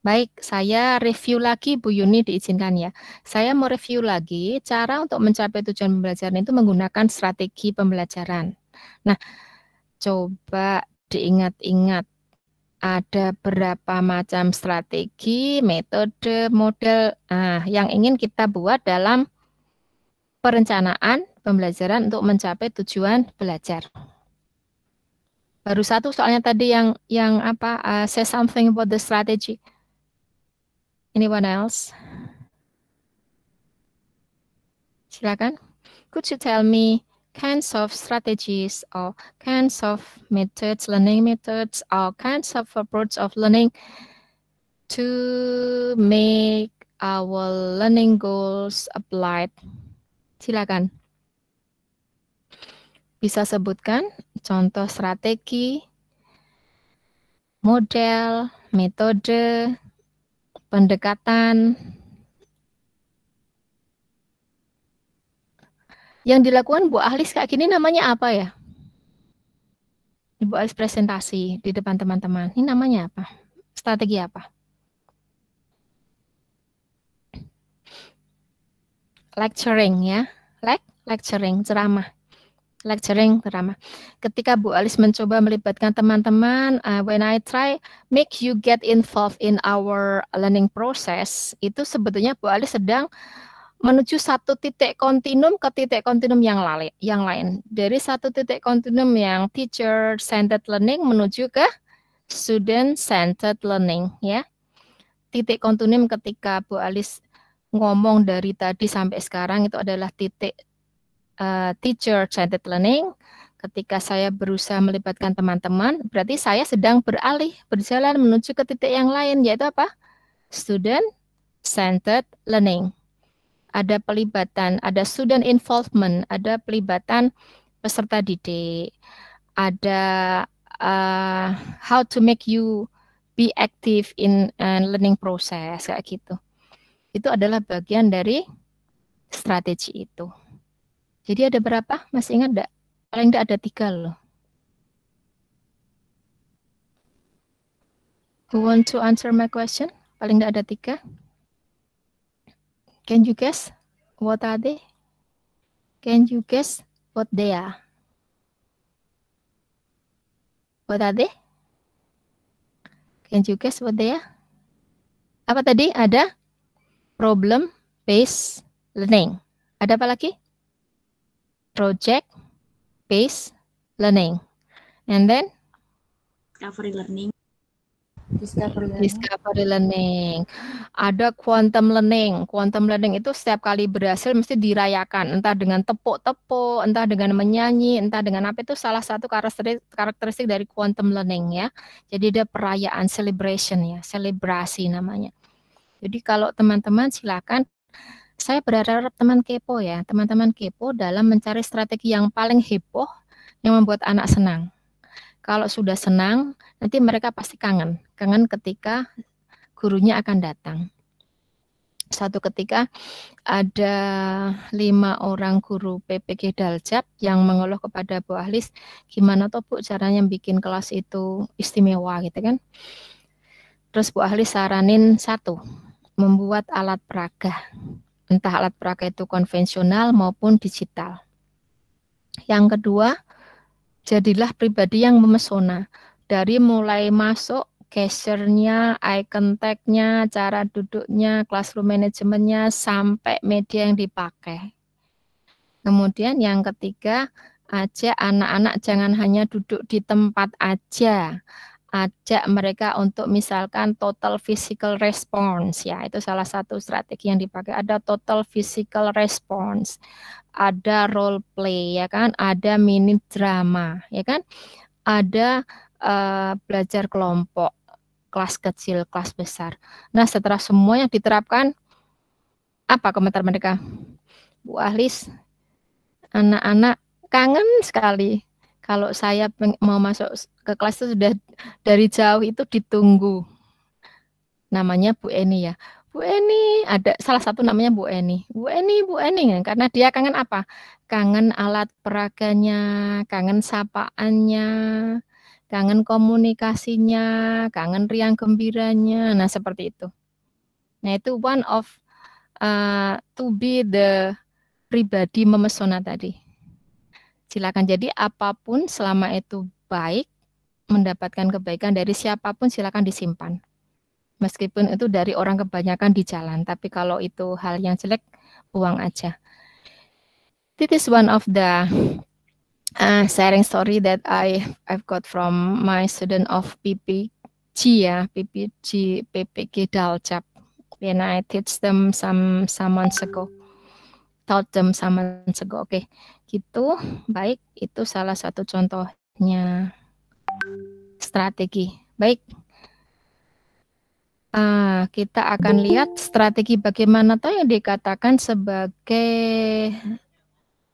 Baik, saya review lagi Bu Yuni diizinkan ya. Saya mau review lagi cara untuk mencapai tujuan pembelajaran itu menggunakan strategi pembelajaran. Nah, coba diingat-ingat ada berapa macam strategi, metode, model nah, yang ingin kita buat dalam perencanaan pembelajaran untuk mencapai tujuan belajar. Baru satu soalnya tadi yang yang apa uh, say something about the strategy. Anyone else? Silakan. Could you tell me kinds of strategies or kinds of methods, learning methods, or kinds of approach of learning to make our learning goals applied. Silakan. Bisa sebutkan contoh strategi, model, metode, pendekatan, Yang dilakukan Bu Ahli kayak gini namanya apa ya? Ibu Alis presentasi di depan teman-teman. Ini namanya apa? Strategi apa? Lecturing ya. Lek, lecturing, ceramah. Lecturing, ceramah. Ketika Bu Alis mencoba melibatkan teman-teman, uh, when I try make you get involved in our learning process, itu sebetulnya Bu Alis sedang menuju satu titik kontinum ke titik kontinum yang, lali, yang lain. Dari satu titik kontinum yang teacher-centered learning menuju ke student-centered learning. ya Titik kontinum ketika Bu Alis ngomong dari tadi sampai sekarang itu adalah titik uh, teacher-centered learning. Ketika saya berusaha melibatkan teman-teman, berarti saya sedang beralih, berjalan menuju ke titik yang lain, yaitu apa? Student-centered learning ada pelibatan, ada student involvement, ada pelibatan peserta didik, ada uh, how to make you be active in uh, learning process kayak gitu. Itu adalah bagian dari strategi itu. Jadi ada berapa? Masih ingat enggak? Paling enggak ada tiga loh. Who want to answer my question? Paling enggak ada tiga. Can you guess what are they? Can you guess what they are? What are they? Can you guess what they are? Apa tadi? Ada problem based learning. Ada apa lagi? Project based learning. And then? Recovery learning. Discover learning. learning. Ada quantum learning. Quantum learning itu setiap kali berhasil mesti dirayakan, entah dengan tepuk-tepuk, entah dengan menyanyi, entah dengan apa itu salah satu karakteristik, karakteristik dari quantum learning ya. Jadi ada perayaan celebration ya, selebrasi namanya. Jadi kalau teman-teman silakan saya berharap teman kepo ya, teman-teman kepo dalam mencari strategi yang paling heboh yang membuat anak senang. Kalau sudah senang, nanti mereka pasti kangen kangen ketika gurunya akan datang. Satu ketika ada lima orang guru PPG Daljab yang mengeluh kepada Bu Ahlis, gimana tuh Bu caranya bikin kelas itu istimewa gitu kan. Terus Bu Ahlis saranin satu, membuat alat peraga. Entah alat peraga itu konvensional maupun digital. Yang kedua, jadilah pribadi yang memesona. Dari mulai masuk gesturnya, eye contactnya, cara duduknya, classroom manajemennya, sampai media yang dipakai. Kemudian yang ketiga, ajak anak-anak jangan hanya duduk di tempat aja, ajak mereka untuk misalkan total physical response ya itu salah satu strategi yang dipakai ada total physical response ada role play ya kan ada mini drama ya kan ada uh, belajar kelompok kelas kecil, kelas besar. Nah, setelah semuanya diterapkan, apa komentar mereka? Bu Ahlis, anak-anak kangen sekali. Kalau saya mau masuk ke kelas itu sudah dari jauh itu ditunggu. Namanya Bu Eni ya. Bu Eni, ada salah satu namanya Bu Eni. Bu Eni, Bu Eni, karena dia kangen apa? Kangen alat peraganya, kangen sapaannya, kangen komunikasinya, kangen riang gembiranya. Nah, seperti itu. Nah, itu one of uh, to be the pribadi memesona tadi. Silakan jadi apapun selama itu baik, mendapatkan kebaikan dari siapapun silakan disimpan. Meskipun itu dari orang kebanyakan di jalan, tapi kalau itu hal yang jelek, buang aja. This is one of the uh, sharing story that I I've got from my student of PPG ya PPG PPG Dalcap when I teach them some some months ago taught them some months ago oke okay. gitu baik itu salah satu contohnya strategi baik Ah, kita akan lihat strategi bagaimana toh yang dikatakan sebagai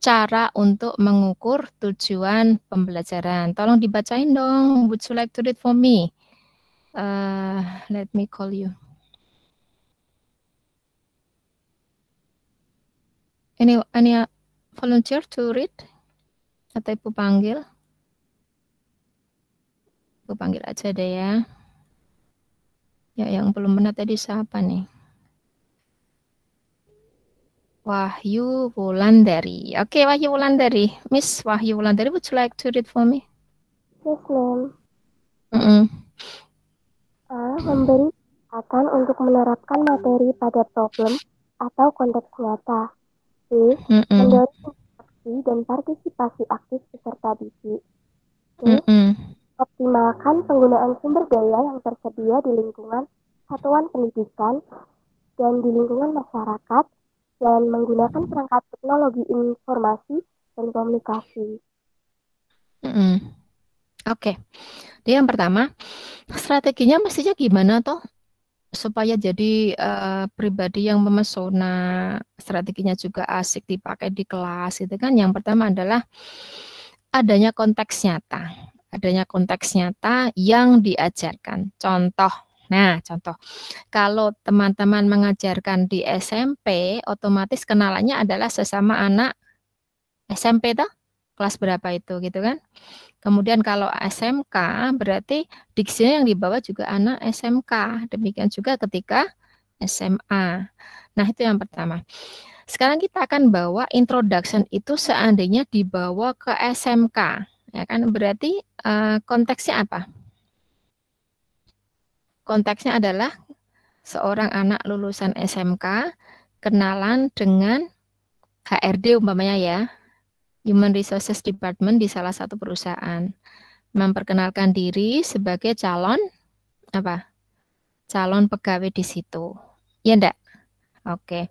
cara untuk mengukur tujuan pembelajaran. Tolong dibacain dong. Would you like to read for me? Uh, let me call you. Any any volunteer to read? Atau ibu panggil? Ibu panggil aja deh ya. Ya yang belum benar tadi siapa nih? Wahyu Wulandari. Okay, Wahyu Wulandari. Miss Wahyu Wulandari, would you like to read for me? Yes, ma'am. Mm -mm. Allah memberi akan untuk menerapkan materi pada problem atau konteks nyata. B. Mm -mm. Mendorong dan partisipasi aktif peserta didik. C. Mm -mm. Optimalkan penggunaan sumber daya yang tersedia di lingkungan satuan pendidikan dan di lingkungan masyarakat dan menggunakan perangkat teknologi informasi dan komunikasi. Mm -hmm. Oke, okay. yang pertama strateginya mestinya gimana toh supaya jadi uh, pribadi yang memesona, strateginya juga asik dipakai di kelas itu kan. Yang pertama adalah adanya konteks nyata, adanya konteks nyata yang diajarkan. Contoh Nah, contoh kalau teman-teman mengajarkan di SMP, otomatis kenalannya adalah sesama anak SMP toh? Kelas berapa itu gitu kan? Kemudian kalau SMK berarti diksinya yang dibawa juga anak SMK. Demikian juga ketika SMA. Nah, itu yang pertama. Sekarang kita akan bawa introduction itu seandainya dibawa ke SMK, ya kan? Berarti uh, konteksnya apa? konteksnya adalah seorang anak lulusan SMK kenalan dengan HRD umpamanya ya, Human Resources Department di salah satu perusahaan, memperkenalkan diri sebagai calon apa? Calon pegawai di situ. Ya enggak? Oke.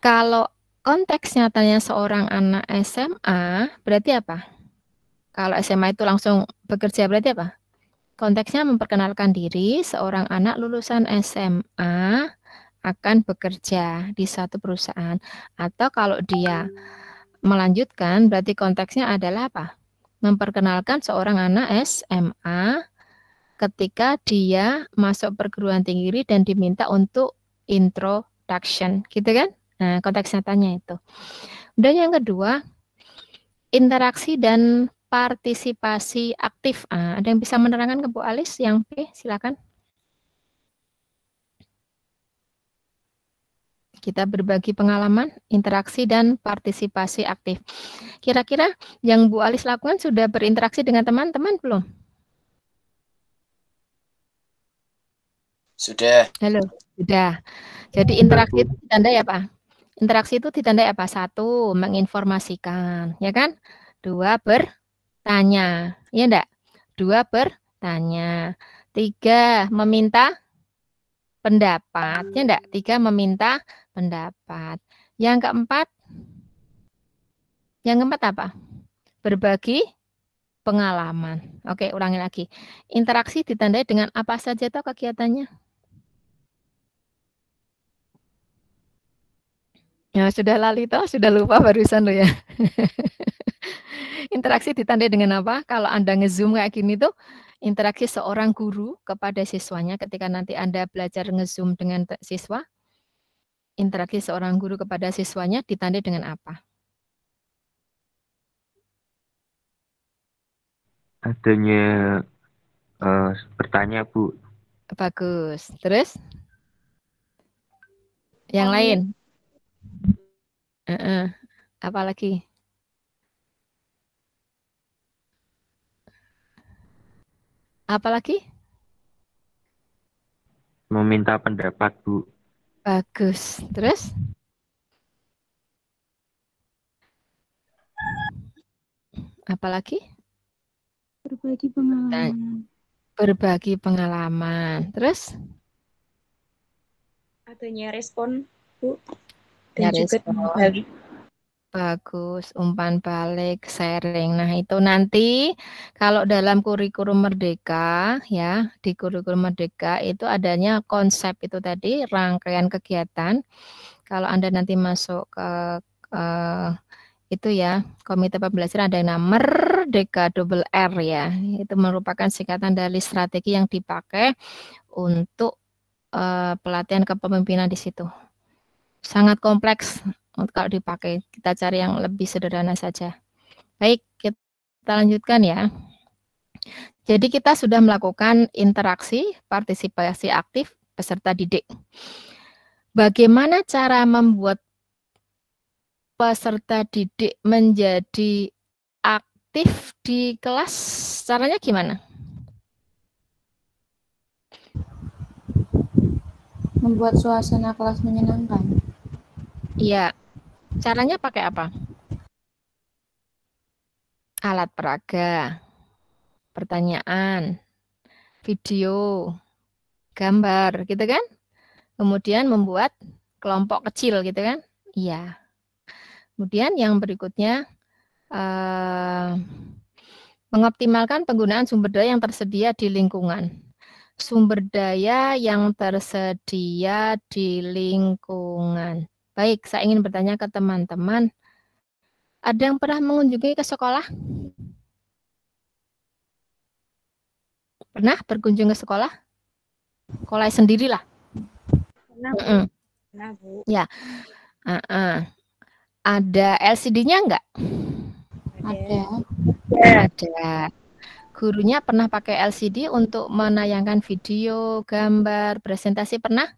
Kalau konteksnya tanya seorang anak SMA, berarti apa? Kalau SMA itu langsung bekerja berarti apa? Konteksnya memperkenalkan diri, seorang anak lulusan SMA akan bekerja di satu perusahaan. Atau kalau dia melanjutkan, berarti konteksnya adalah apa? Memperkenalkan seorang anak SMA ketika dia masuk perguruan tinggi dan diminta untuk introduction, gitu kan? Nah, konteksnya tanya itu. Dan yang kedua, interaksi dan partisipasi aktif. Ah, ada yang bisa menerangkan ke Bu Alis yang B? Silakan. Kita berbagi pengalaman, interaksi, dan partisipasi aktif. Kira-kira yang Bu Alis lakukan sudah berinteraksi dengan teman-teman belum? Sudah. Halo, sudah. Jadi interaksi itu ditandai apa? Interaksi itu ditandai apa? Satu, menginformasikan, ya kan? Dua, ber bertanya. Ya enggak? Dua, bertanya. Tiga, meminta pendapat. Ya enggak? Tiga, meminta pendapat. Yang keempat, yang keempat apa? Berbagi pengalaman. Oke, ulangi lagi. Interaksi ditandai dengan apa saja toh kegiatannya? Ya, sudah lali toh, sudah lupa barusan lo ya. [LAUGHS] interaksi ditandai dengan apa? Kalau Anda ngezoom kayak gini tuh, interaksi seorang guru kepada siswanya ketika nanti Anda belajar ngezoom dengan siswa, interaksi seorang guru kepada siswanya ditandai dengan apa? Adanya uh, bertanya, Bu. Bagus. Terus? Yang oh, iya. lain? Uh -uh. Apa lagi? Apalagi? Meminta pendapat, Bu. Bagus. Terus? Apalagi? Berbagi pengalaman. Berbagi pengalaman. Terus? Adanya respon, Bu. Dan ya, juga respon. Bagus, umpan balik, sharing. Nah, itu nanti kalau dalam kurikulum merdeka ya, di kurikulum merdeka itu adanya konsep itu tadi rangkaian kegiatan. Kalau Anda nanti masuk ke uh, itu ya, Komite Pembelajaran ada yang nomor Merdeka double R ya. Itu merupakan singkatan dari strategi yang dipakai untuk uh, pelatihan kepemimpinan di situ sangat kompleks kalau dipakai. Kita cari yang lebih sederhana saja. Baik, kita lanjutkan ya. Jadi kita sudah melakukan interaksi, partisipasi aktif peserta didik. Bagaimana cara membuat peserta didik menjadi aktif di kelas? Caranya gimana? Membuat suasana kelas menyenangkan. Iya, Caranya pakai apa? Alat peraga, pertanyaan, video, gambar, gitu kan? Kemudian membuat kelompok kecil, gitu kan? Iya. Kemudian yang berikutnya eh, mengoptimalkan penggunaan sumber daya yang tersedia di lingkungan. Sumber daya yang tersedia di lingkungan. Baik, saya ingin bertanya ke teman-teman. Ada yang pernah mengunjungi ke sekolah? Pernah berkunjung ke sekolah? Sekolah sendirilah. Pernah, Mm Pernah, Bu. Ya. Uh -uh. Ada LCD-nya enggak? Ada. Ada. Gurunya pernah pakai LCD untuk menayangkan video, gambar, presentasi pernah?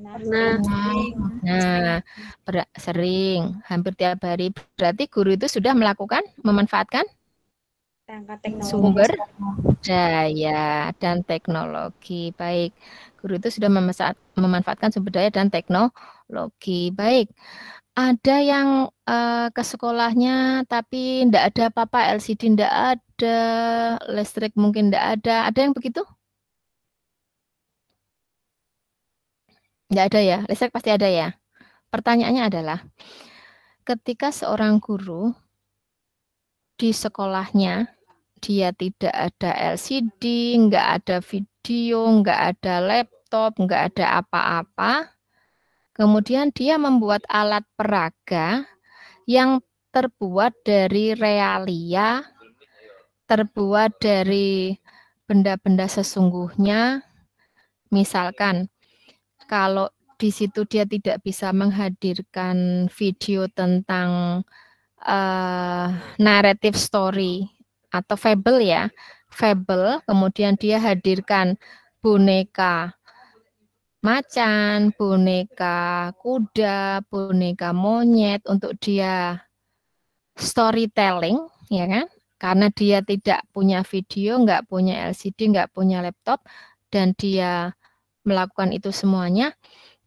Nah, Pernah. Nah, ber sering, hampir tiap hari. Berarti guru itu sudah melakukan, memanfaatkan sumber daya dan teknologi. Baik, guru itu sudah memanfaatkan sumber daya dan teknologi. Baik, ada yang uh, ke sekolahnya tapi tidak ada apa-apa, LCD tidak ada, listrik mungkin tidak ada. Ada yang begitu? Nggak ada ya, listrik pasti ada ya. Pertanyaannya adalah, ketika seorang guru di sekolahnya dia tidak ada LCD, nggak ada video, nggak ada laptop, nggak ada apa-apa, kemudian dia membuat alat peraga yang terbuat dari realia, terbuat dari benda-benda sesungguhnya, misalkan kalau di situ dia tidak bisa menghadirkan video tentang uh, narrative story atau fable ya fable kemudian dia hadirkan boneka macan boneka kuda boneka monyet untuk dia storytelling ya kan karena dia tidak punya video nggak punya LCD nggak punya laptop dan dia melakukan itu semuanya,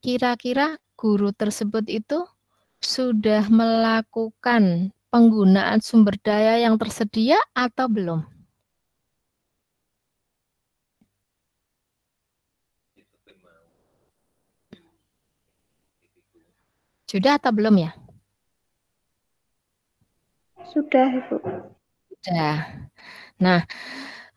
kira-kira guru tersebut itu sudah melakukan penggunaan sumber daya yang tersedia atau belum? Sudah atau belum ya? Sudah, Ibu. Sudah. Nah,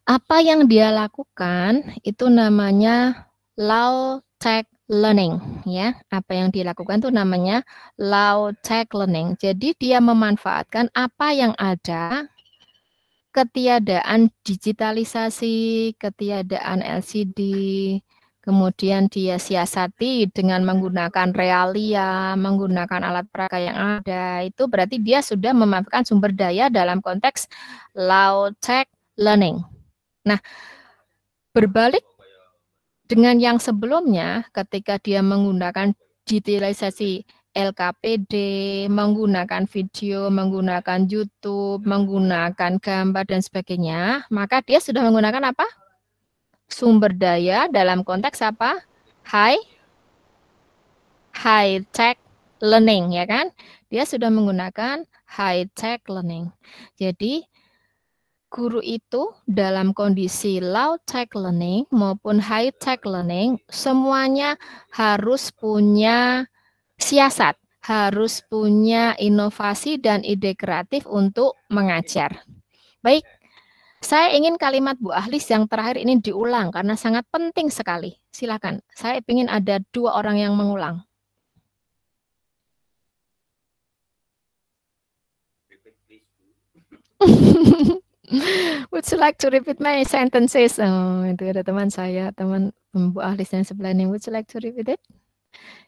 apa yang dia lakukan itu namanya low tech learning ya. Apa yang dilakukan tuh namanya low tech learning. Jadi dia memanfaatkan apa yang ada ketiadaan digitalisasi, ketiadaan LCD, kemudian dia siasati dengan menggunakan realia, menggunakan alat peraga yang ada, itu berarti dia sudah memanfaatkan sumber daya dalam konteks low tech learning. Nah, berbalik dengan yang sebelumnya ketika dia menggunakan digitalisasi LKPD, menggunakan video, menggunakan YouTube, menggunakan gambar dan sebagainya, maka dia sudah menggunakan apa? Sumber daya dalam konteks apa? High high tech learning ya kan? Dia sudah menggunakan high tech learning. Jadi guru itu dalam kondisi low tech learning maupun high tech learning semuanya harus punya siasat, harus punya inovasi dan ide kreatif untuk mengajar. Baik, saya ingin kalimat Bu Ahlis yang terakhir ini diulang karena sangat penting sekali. Silakan. Saya ingin ada dua orang yang mengulang. [LAUGHS] [LAUGHS] Would you like to repeat my sentences? Oh, itu ada teman saya, teman Bu Ahli yang sebelah ini. Would you like to repeat it?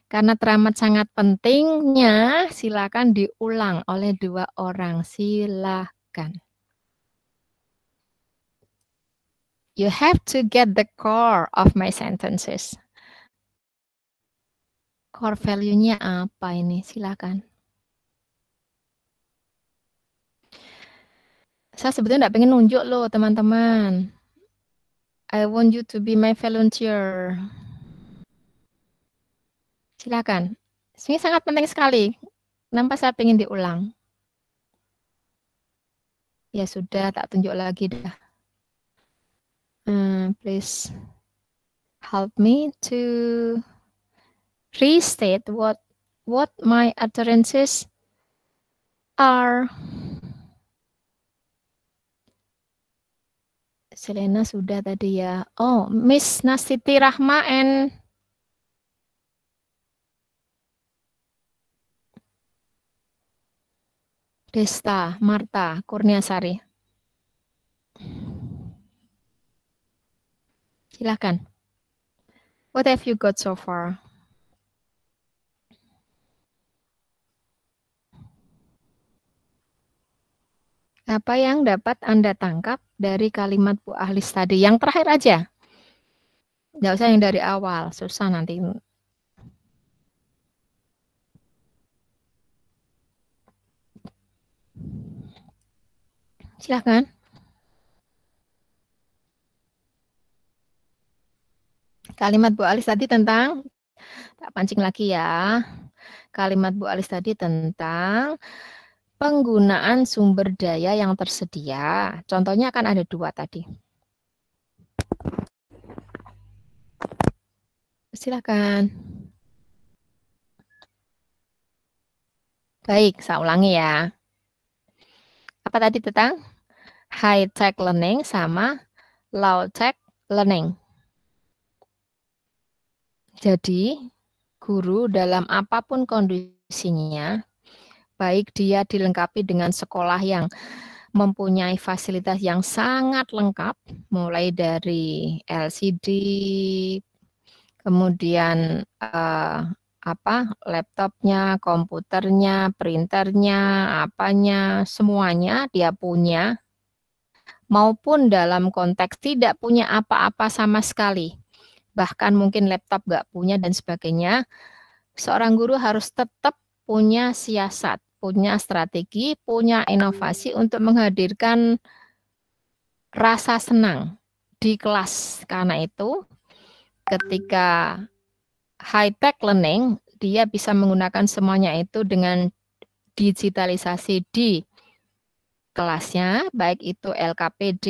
Karena teramat sangat pentingnya, silakan diulang oleh dua orang. Silakan. You have to get the core of my sentences. Core value-nya apa ini? Silakan. saya sebetulnya tidak pengen nunjuk lo, teman-teman. I want you to be my volunteer. Silakan. Ini sangat penting sekali. Kenapa saya pengen diulang? Ya sudah, tak tunjuk lagi dah. Uh, please help me to restate what what my utterances are. Selena sudah tadi ya. Oh, Miss Nasiti Rahma and Desta Marta Kurniasari. Silakan. What have you got so far? Apa yang dapat Anda tangkap dari kalimat Bu Ahlis tadi. Yang terakhir aja. Nggak usah yang dari awal, susah nanti. Silakan. Kalimat Bu Alis tadi tentang, tak pancing lagi ya. Kalimat Bu Alis tadi tentang penggunaan sumber daya yang tersedia. Contohnya akan ada dua tadi. Silakan. Baik, saya ulangi ya. Apa tadi tentang high tech learning sama low tech learning? Jadi, guru dalam apapun kondisinya baik dia dilengkapi dengan sekolah yang mempunyai fasilitas yang sangat lengkap, mulai dari LCD, kemudian eh, apa laptopnya, komputernya, printernya, apanya, semuanya dia punya, maupun dalam konteks tidak punya apa-apa sama sekali, bahkan mungkin laptop nggak punya dan sebagainya, seorang guru harus tetap punya siasat punya strategi, punya inovasi untuk menghadirkan rasa senang di kelas. Karena itu, ketika high tech learning, dia bisa menggunakan semuanya itu dengan digitalisasi di kelasnya, baik itu LKPD,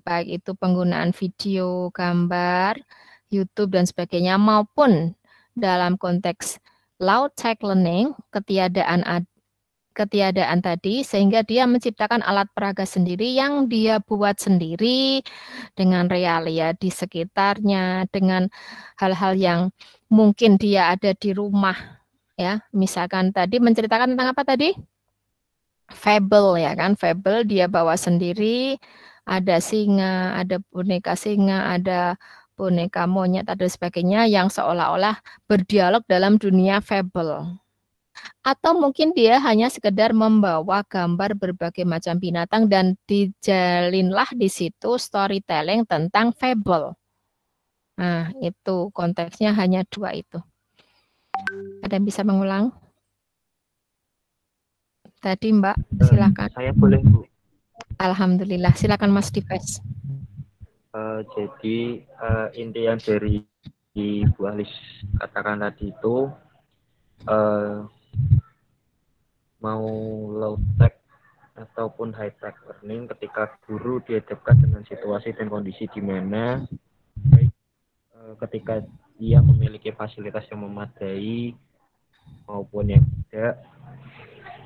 baik itu penggunaan video, gambar, YouTube dan sebagainya maupun dalam konteks low tech learning, ketiadaan ketiadaan tadi sehingga dia menciptakan alat peraga sendiri yang dia buat sendiri dengan realia di sekitarnya dengan hal-hal yang mungkin dia ada di rumah ya misalkan tadi menceritakan tentang apa tadi fable ya kan fable dia bawa sendiri ada singa ada boneka singa ada boneka monyet dan sebagainya yang seolah-olah berdialog dalam dunia fable atau mungkin dia hanya sekedar membawa gambar berbagai macam binatang dan dijalinlah di situ storytelling tentang fable. Nah, itu konteksnya hanya dua itu. Ada yang bisa mengulang? Tadi Mbak, silakan. Saya boleh, Bu. Alhamdulillah, silakan Mas Dives. Uh, jadi uh, e, inti yang dari Bu Alis katakan tadi itu uh, mau low tech ataupun high tech learning ketika guru dihadapkan dengan situasi dan kondisi di mana baik eh, ketika dia memiliki fasilitas yang memadai maupun yang tidak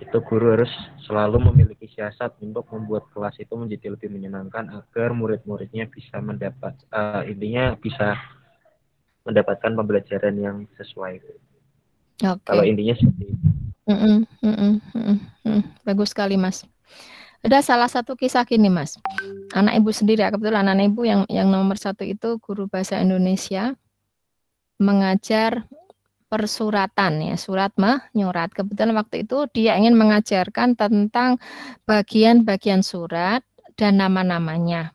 itu guru harus selalu memiliki siasat untuk membuat kelas itu menjadi lebih menyenangkan agar murid-muridnya bisa mendapat uh, intinya bisa mendapatkan pembelajaran yang sesuai. Okay. Kalau intinya seperti itu. Mm -mm, mm -mm, mm Bagus sekali mas. Ada salah satu kisah gini mas, anak ibu sendiri, kebetulan anak ibu yang yang nomor satu itu guru bahasa Indonesia mengajar persuratan ya surat menyurat kebetulan waktu itu dia ingin mengajarkan tentang bagian-bagian surat dan nama-namanya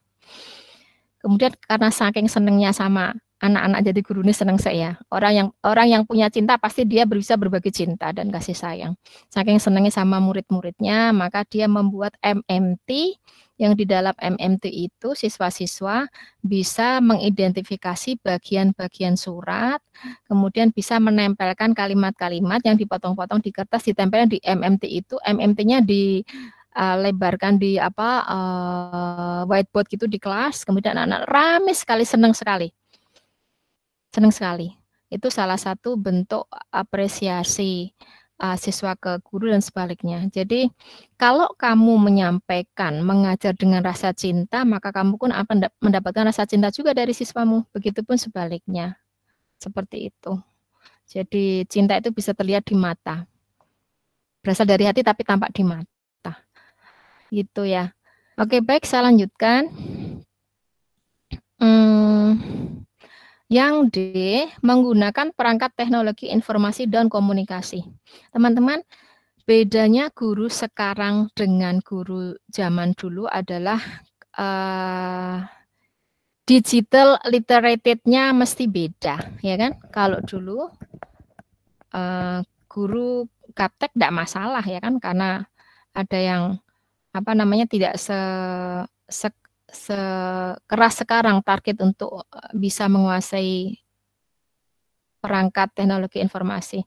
kemudian karena saking senengnya sama anak-anak jadi guru ini senang saya. Orang yang orang yang punya cinta pasti dia bisa berbagi cinta dan kasih sayang. Saking senangnya sama murid-muridnya, maka dia membuat MMT yang di dalam MMT itu siswa-siswa bisa mengidentifikasi bagian-bagian surat, kemudian bisa menempelkan kalimat-kalimat yang dipotong-potong di kertas ditempel di MMT itu. MMT-nya di uh, lebarkan di apa uh, whiteboard gitu di kelas, kemudian anak-anak rame sekali senang sekali Senang sekali. Itu salah satu bentuk apresiasi uh, siswa ke guru dan sebaliknya. Jadi kalau kamu menyampaikan, mengajar dengan rasa cinta, maka kamu pun akan mendapatkan rasa cinta juga dari siswamu. Begitupun sebaliknya. Seperti itu. Jadi cinta itu bisa terlihat di mata. Berasal dari hati tapi tampak di mata. Gitu ya. Oke, baik saya lanjutkan. Hmm yang D, menggunakan perangkat teknologi informasi dan komunikasi. Teman-teman, bedanya guru sekarang dengan guru zaman dulu adalah uh, digital literatednya mesti beda, ya kan? Kalau dulu uh, guru kaptek tidak masalah ya kan, karena ada yang apa namanya tidak se, se sekeras sekarang target untuk eh, bisa menguasai perangkat teknologi informasi.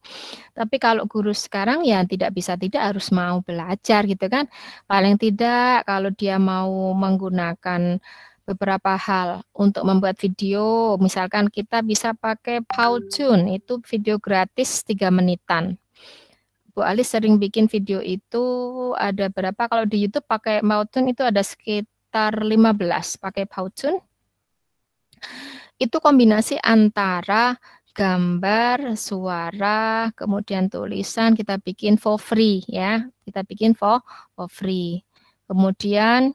Tapi kalau guru sekarang ya tidak bisa tidak harus mau belajar gitu kan. Paling tidak kalau dia mau menggunakan beberapa hal untuk membuat video, misalkan kita bisa pakai Powtoon, itu video gratis tiga menitan. Bu Ali sering bikin video itu ada berapa kalau di YouTube pakai Powtoon itu ada sekitar sekitar 15 pakai Powtoon. Itu kombinasi antara gambar, suara, kemudian tulisan kita bikin for free ya. Kita bikin for, for free. Kemudian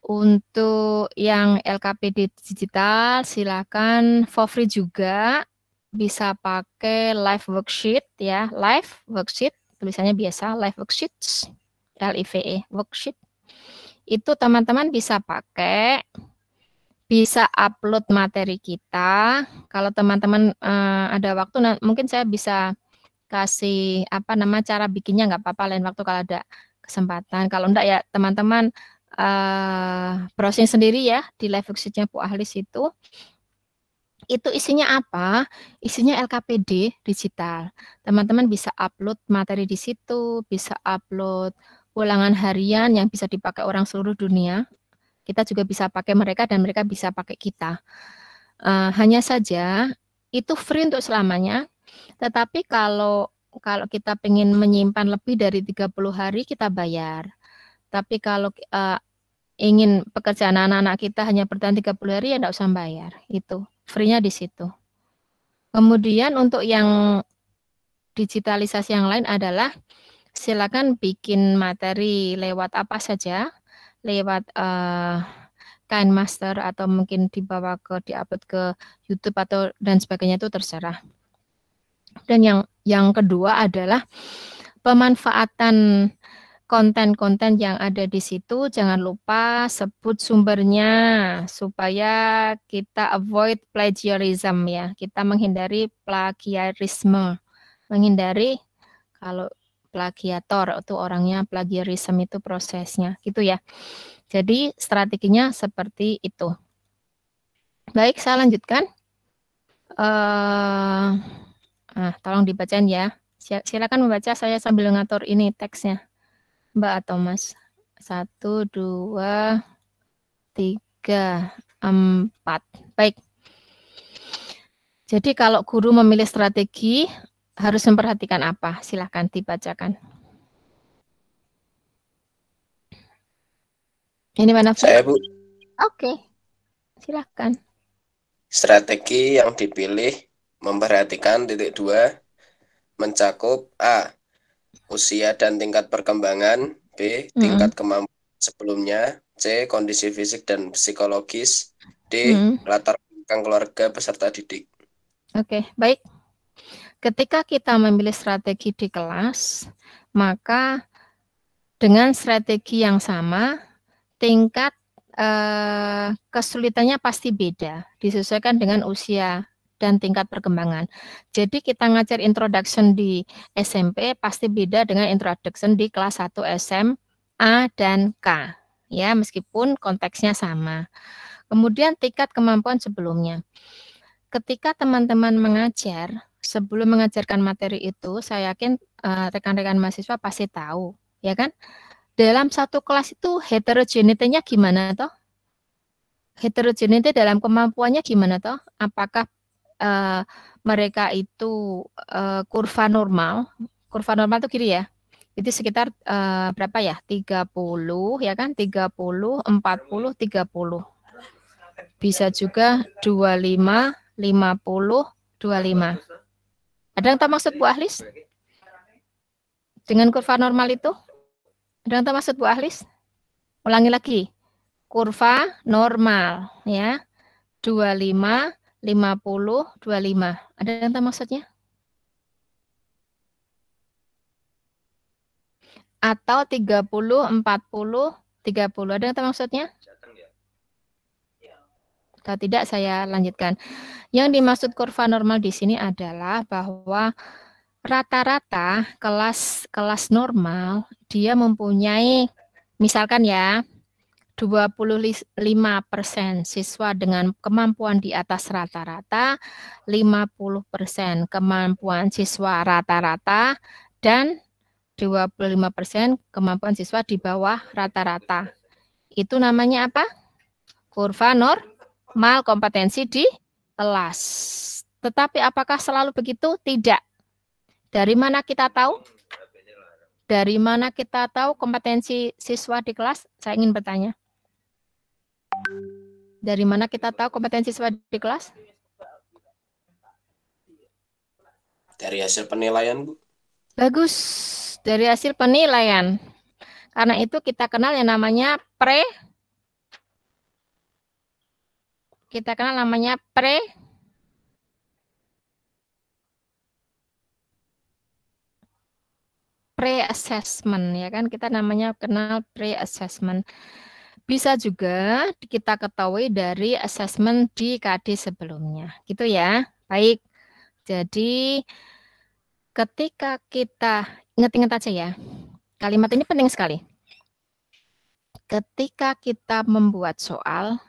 untuk yang LKPD digital silakan for free juga bisa pakai live worksheet ya, live worksheet tulisannya biasa live worksheets l i v e worksheet itu teman-teman bisa pakai, bisa upload materi kita. Kalau teman-teman uh, ada waktu, nah, mungkin saya bisa kasih apa nama cara bikinnya nggak apa-apa lain waktu kalau ada kesempatan. Kalau enggak ya teman-teman uh, browsing sendiri ya di live worksheetnya Bu ahli situ Itu isinya apa? Isinya LKPD digital. Teman-teman bisa upload materi di situ, bisa upload ulangan harian yang bisa dipakai orang seluruh dunia. Kita juga bisa pakai mereka dan mereka bisa pakai kita. Uh, hanya saja itu free untuk selamanya. Tetapi kalau kalau kita ingin menyimpan lebih dari 30 hari kita bayar. Tapi kalau uh, ingin pekerjaan anak-anak kita hanya bertahan 30 hari ya tidak usah bayar. Itu free-nya di situ. Kemudian untuk yang digitalisasi yang lain adalah silakan bikin materi lewat apa saja, lewat uh, kain master atau mungkin dibawa ke diupload ke YouTube atau dan sebagainya itu terserah. Dan yang yang kedua adalah pemanfaatan konten-konten yang ada di situ jangan lupa sebut sumbernya supaya kita avoid plagiarism ya kita menghindari plagiarisme menghindari kalau plagiator itu orangnya plagiarism itu prosesnya gitu ya. Jadi strateginya seperti itu. Baik, saya lanjutkan. Uh, ah, tolong dibacain ya. Silakan membaca saya sambil ngatur ini teksnya. Mbak atau Mas. Satu, dua, tiga, empat. Baik. Jadi kalau guru memilih strategi, harus memperhatikan apa? Silahkan dibacakan. Ini mana? Saya Bu. Oke, okay. silahkan. Strategi yang dipilih memperhatikan titik dua mencakup a usia dan tingkat perkembangan, b tingkat mm kemampuan sebelumnya, c kondisi fisik dan psikologis, d mm latar belakang keluarga peserta didik. Oke, baik. Ketika kita memilih strategi di kelas, maka dengan strategi yang sama, tingkat eh, kesulitannya pasti beda, disesuaikan dengan usia dan tingkat perkembangan. Jadi kita ngajar introduction di SMP pasti beda dengan introduction di kelas 1 SMA dan K. Ya, meskipun konteksnya sama. Kemudian tingkat kemampuan sebelumnya. Ketika teman-teman mengajar, sebelum mengajarkan materi itu, saya yakin eh, rekan-rekan uh, mahasiswa pasti tahu, ya kan? Dalam satu kelas itu heterogenitasnya gimana toh? Heterogenitas dalam kemampuannya gimana toh? Apakah uh, mereka itu uh, kurva normal? Kurva normal itu kiri ya? Itu sekitar uh, berapa ya? 30 ya kan? 30, 40, 30. Bisa juga 25, 50, 25. Ada yang tak maksud Bu Ahlis? Dengan kurva normal itu? Ada yang tak maksud Bu Ahlis? Ulangi lagi. Kurva normal ya. 25, 50, 25. Ada yang tak maksudnya? Atau 30, 40, 30. Ada yang tak maksudnya? Kalau tidak saya lanjutkan. Yang dimaksud kurva normal di sini adalah bahwa rata-rata kelas kelas normal dia mempunyai misalkan ya 25% siswa dengan kemampuan di atas rata-rata, 50% kemampuan siswa rata-rata dan 25% kemampuan siswa di bawah rata-rata. Itu namanya apa? Kurva normal mal kompetensi di kelas. Tetapi apakah selalu begitu? Tidak. Dari mana kita tahu? Dari mana kita tahu kompetensi siswa di kelas? Saya ingin bertanya. Dari mana kita tahu kompetensi siswa di kelas? Dari hasil penilaian, Bu. Bagus, dari hasil penilaian. Karena itu kita kenal yang namanya pre kita kenal namanya pre pre-assessment ya kan kita namanya kenal pre-assessment bisa juga kita ketahui dari assessment di KD sebelumnya gitu ya baik jadi ketika kita ingat-ingat aja ya kalimat ini penting sekali ketika kita membuat soal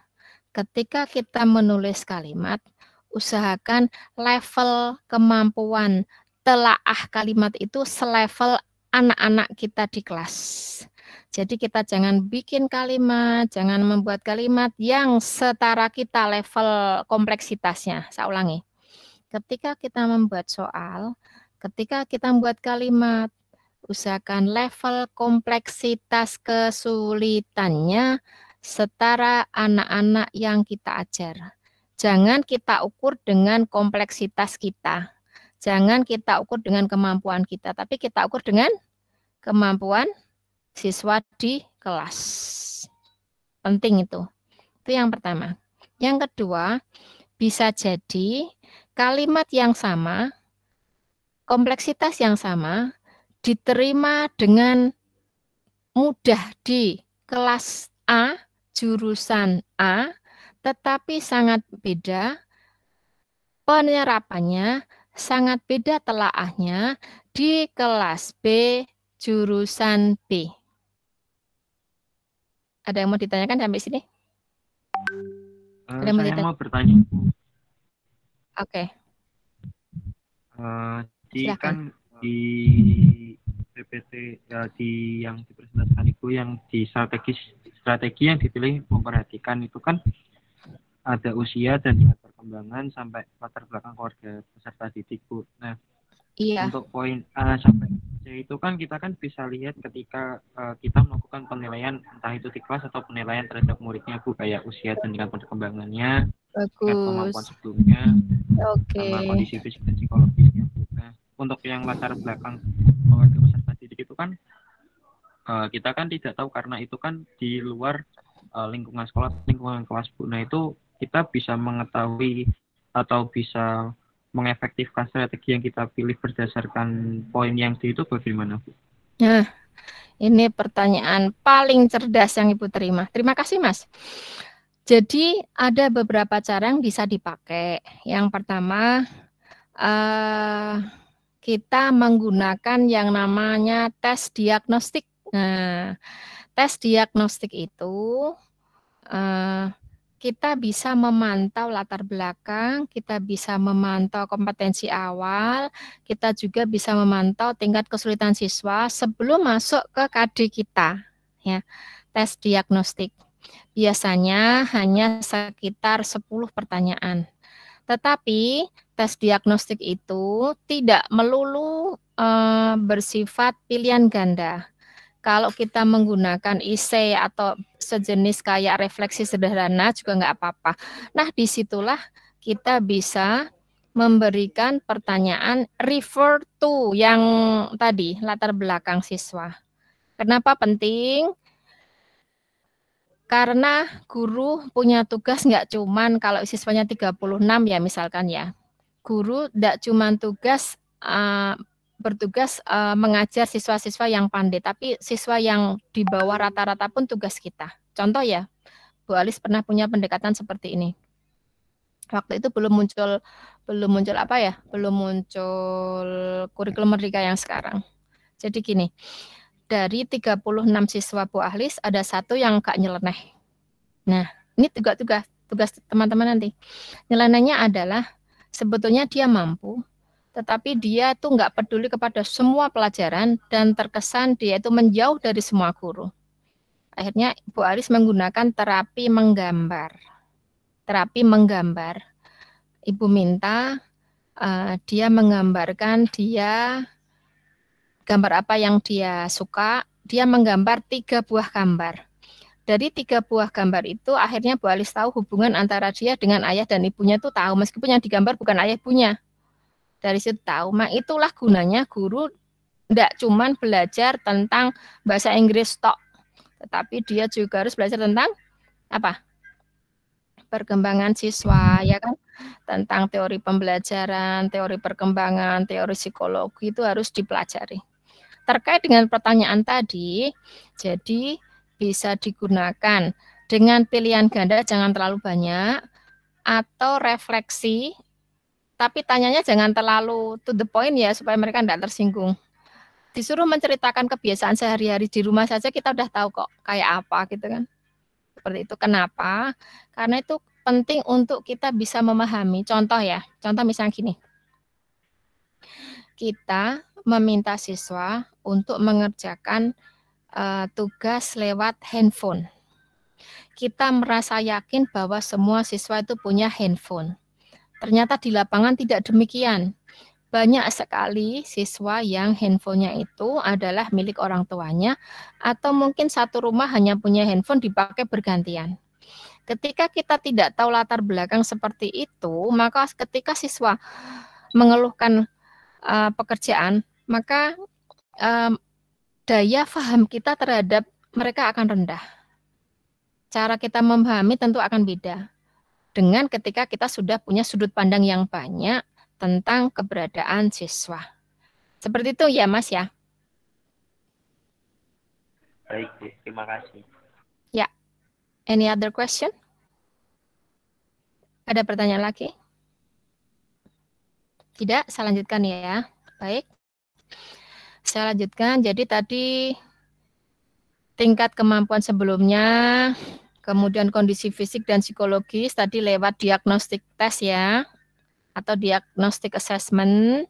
ketika kita menulis kalimat, usahakan level kemampuan telaah kalimat itu selevel anak-anak kita di kelas. Jadi kita jangan bikin kalimat, jangan membuat kalimat yang setara kita level kompleksitasnya. Saya ulangi. Ketika kita membuat soal, ketika kita membuat kalimat, usahakan level kompleksitas kesulitannya setara anak-anak yang kita ajar. Jangan kita ukur dengan kompleksitas kita. Jangan kita ukur dengan kemampuan kita, tapi kita ukur dengan kemampuan siswa di kelas. Penting itu. Itu yang pertama. Yang kedua, bisa jadi kalimat yang sama, kompleksitas yang sama, diterima dengan mudah di kelas A jurusan A tetapi sangat beda penyerapannya, sangat beda telaahnya di kelas B jurusan B. Ada yang mau ditanyakan sampai sini? Uh, Ada yang mau saya mau bertanya. Oke. Okay. Uh, eh, di kan di PPT ya, di yang dipresentasikan itu yang di strategis strategi yang dipilih memperhatikan itu kan ada usia dan tingkat perkembangan sampai latar belakang keluarga peserta didik bu. Nah iya. untuk poin A sampai C itu kan kita kan bisa lihat ketika uh, kita melakukan penilaian entah itu di kelas atau penilaian terhadap muridnya bu kayak usia dan tingkat perkembangannya, kemampuan sebelumnya, okay. sama kondisi fisik dan psikologisnya untuk yang latar belakang keluarga besar itu kan uh, kita kan tidak tahu karena itu kan di luar uh, lingkungan sekolah, lingkungan kelas bu. Nah itu kita bisa mengetahui atau bisa mengefektifkan strategi yang kita pilih berdasarkan poin yang di itu bagaimana bu? Nah, ini pertanyaan paling cerdas yang ibu terima. Terima kasih mas. Jadi ada beberapa cara yang bisa dipakai. Yang pertama, uh, kita menggunakan yang namanya tes diagnostik. Nah, tes diagnostik itu eh, kita bisa memantau latar belakang, kita bisa memantau kompetensi awal, kita juga bisa memantau tingkat kesulitan siswa sebelum masuk ke KD kita, ya, tes diagnostik. Biasanya hanya sekitar 10 pertanyaan. Tetapi tes diagnostik itu tidak melulu e, bersifat pilihan ganda. Kalau kita menggunakan IC atau sejenis kayak refleksi sederhana juga nggak apa-apa. Nah, disitulah kita bisa memberikan pertanyaan refer to yang tadi latar belakang siswa. Kenapa penting? Karena guru punya tugas nggak cuman kalau siswanya 36 ya misalkan ya. Guru nggak cuman tugas uh, bertugas uh, mengajar siswa-siswa yang pandai, tapi siswa yang di bawah rata-rata pun tugas kita. Contoh ya, Bu Alis pernah punya pendekatan seperti ini. Waktu itu belum muncul belum muncul apa ya? Belum muncul kurikulum merdeka yang sekarang. Jadi gini, dari 36 siswa Bu Ahlis ada satu yang Kak nyeleneh. Nah, ini juga tugas tugas teman-teman nanti. Nyelenehnya adalah sebetulnya dia mampu, tetapi dia tuh nggak peduli kepada semua pelajaran dan terkesan dia itu menjauh dari semua guru. Akhirnya Bu Aris menggunakan terapi menggambar. Terapi menggambar. Ibu minta uh, dia menggambarkan dia gambar apa yang dia suka, dia menggambar tiga buah gambar. Dari tiga buah gambar itu akhirnya Bu Alis tahu hubungan antara dia dengan ayah dan ibunya itu tahu meskipun yang digambar bukan ayah ibunya. Dari situ tahu, mak nah, itulah gunanya guru tidak cuman belajar tentang bahasa Inggris tok, tetapi dia juga harus belajar tentang apa? perkembangan siswa ya kan tentang teori pembelajaran, teori perkembangan, teori psikologi itu harus dipelajari. Terkait dengan pertanyaan tadi, jadi bisa digunakan dengan pilihan ganda jangan terlalu banyak atau refleksi tapi tanyanya jangan terlalu to the point ya supaya mereka tidak tersinggung disuruh menceritakan kebiasaan sehari-hari di rumah saja kita udah tahu kok kayak apa gitu kan seperti itu kenapa karena itu penting untuk kita bisa memahami contoh ya contoh misalnya gini kita meminta siswa untuk mengerjakan uh, tugas lewat handphone. Kita merasa yakin bahwa semua siswa itu punya handphone. Ternyata di lapangan tidak demikian. Banyak sekali siswa yang handphonenya itu adalah milik orang tuanya atau mungkin satu rumah hanya punya handphone dipakai bergantian. Ketika kita tidak tahu latar belakang seperti itu, maka ketika siswa mengeluhkan uh, pekerjaan, maka um, daya faham kita terhadap mereka akan rendah. Cara kita memahami tentu akan beda dengan ketika kita sudah punya sudut pandang yang banyak tentang keberadaan siswa. Seperti itu ya Mas ya. Baik, terima kasih. Ya. Any other question? Ada pertanyaan lagi? Tidak, saya lanjutkan ya. Baik. Saya lanjutkan. Jadi tadi tingkat kemampuan sebelumnya, kemudian kondisi fisik dan psikologis tadi lewat diagnostik tes ya atau diagnostik assessment.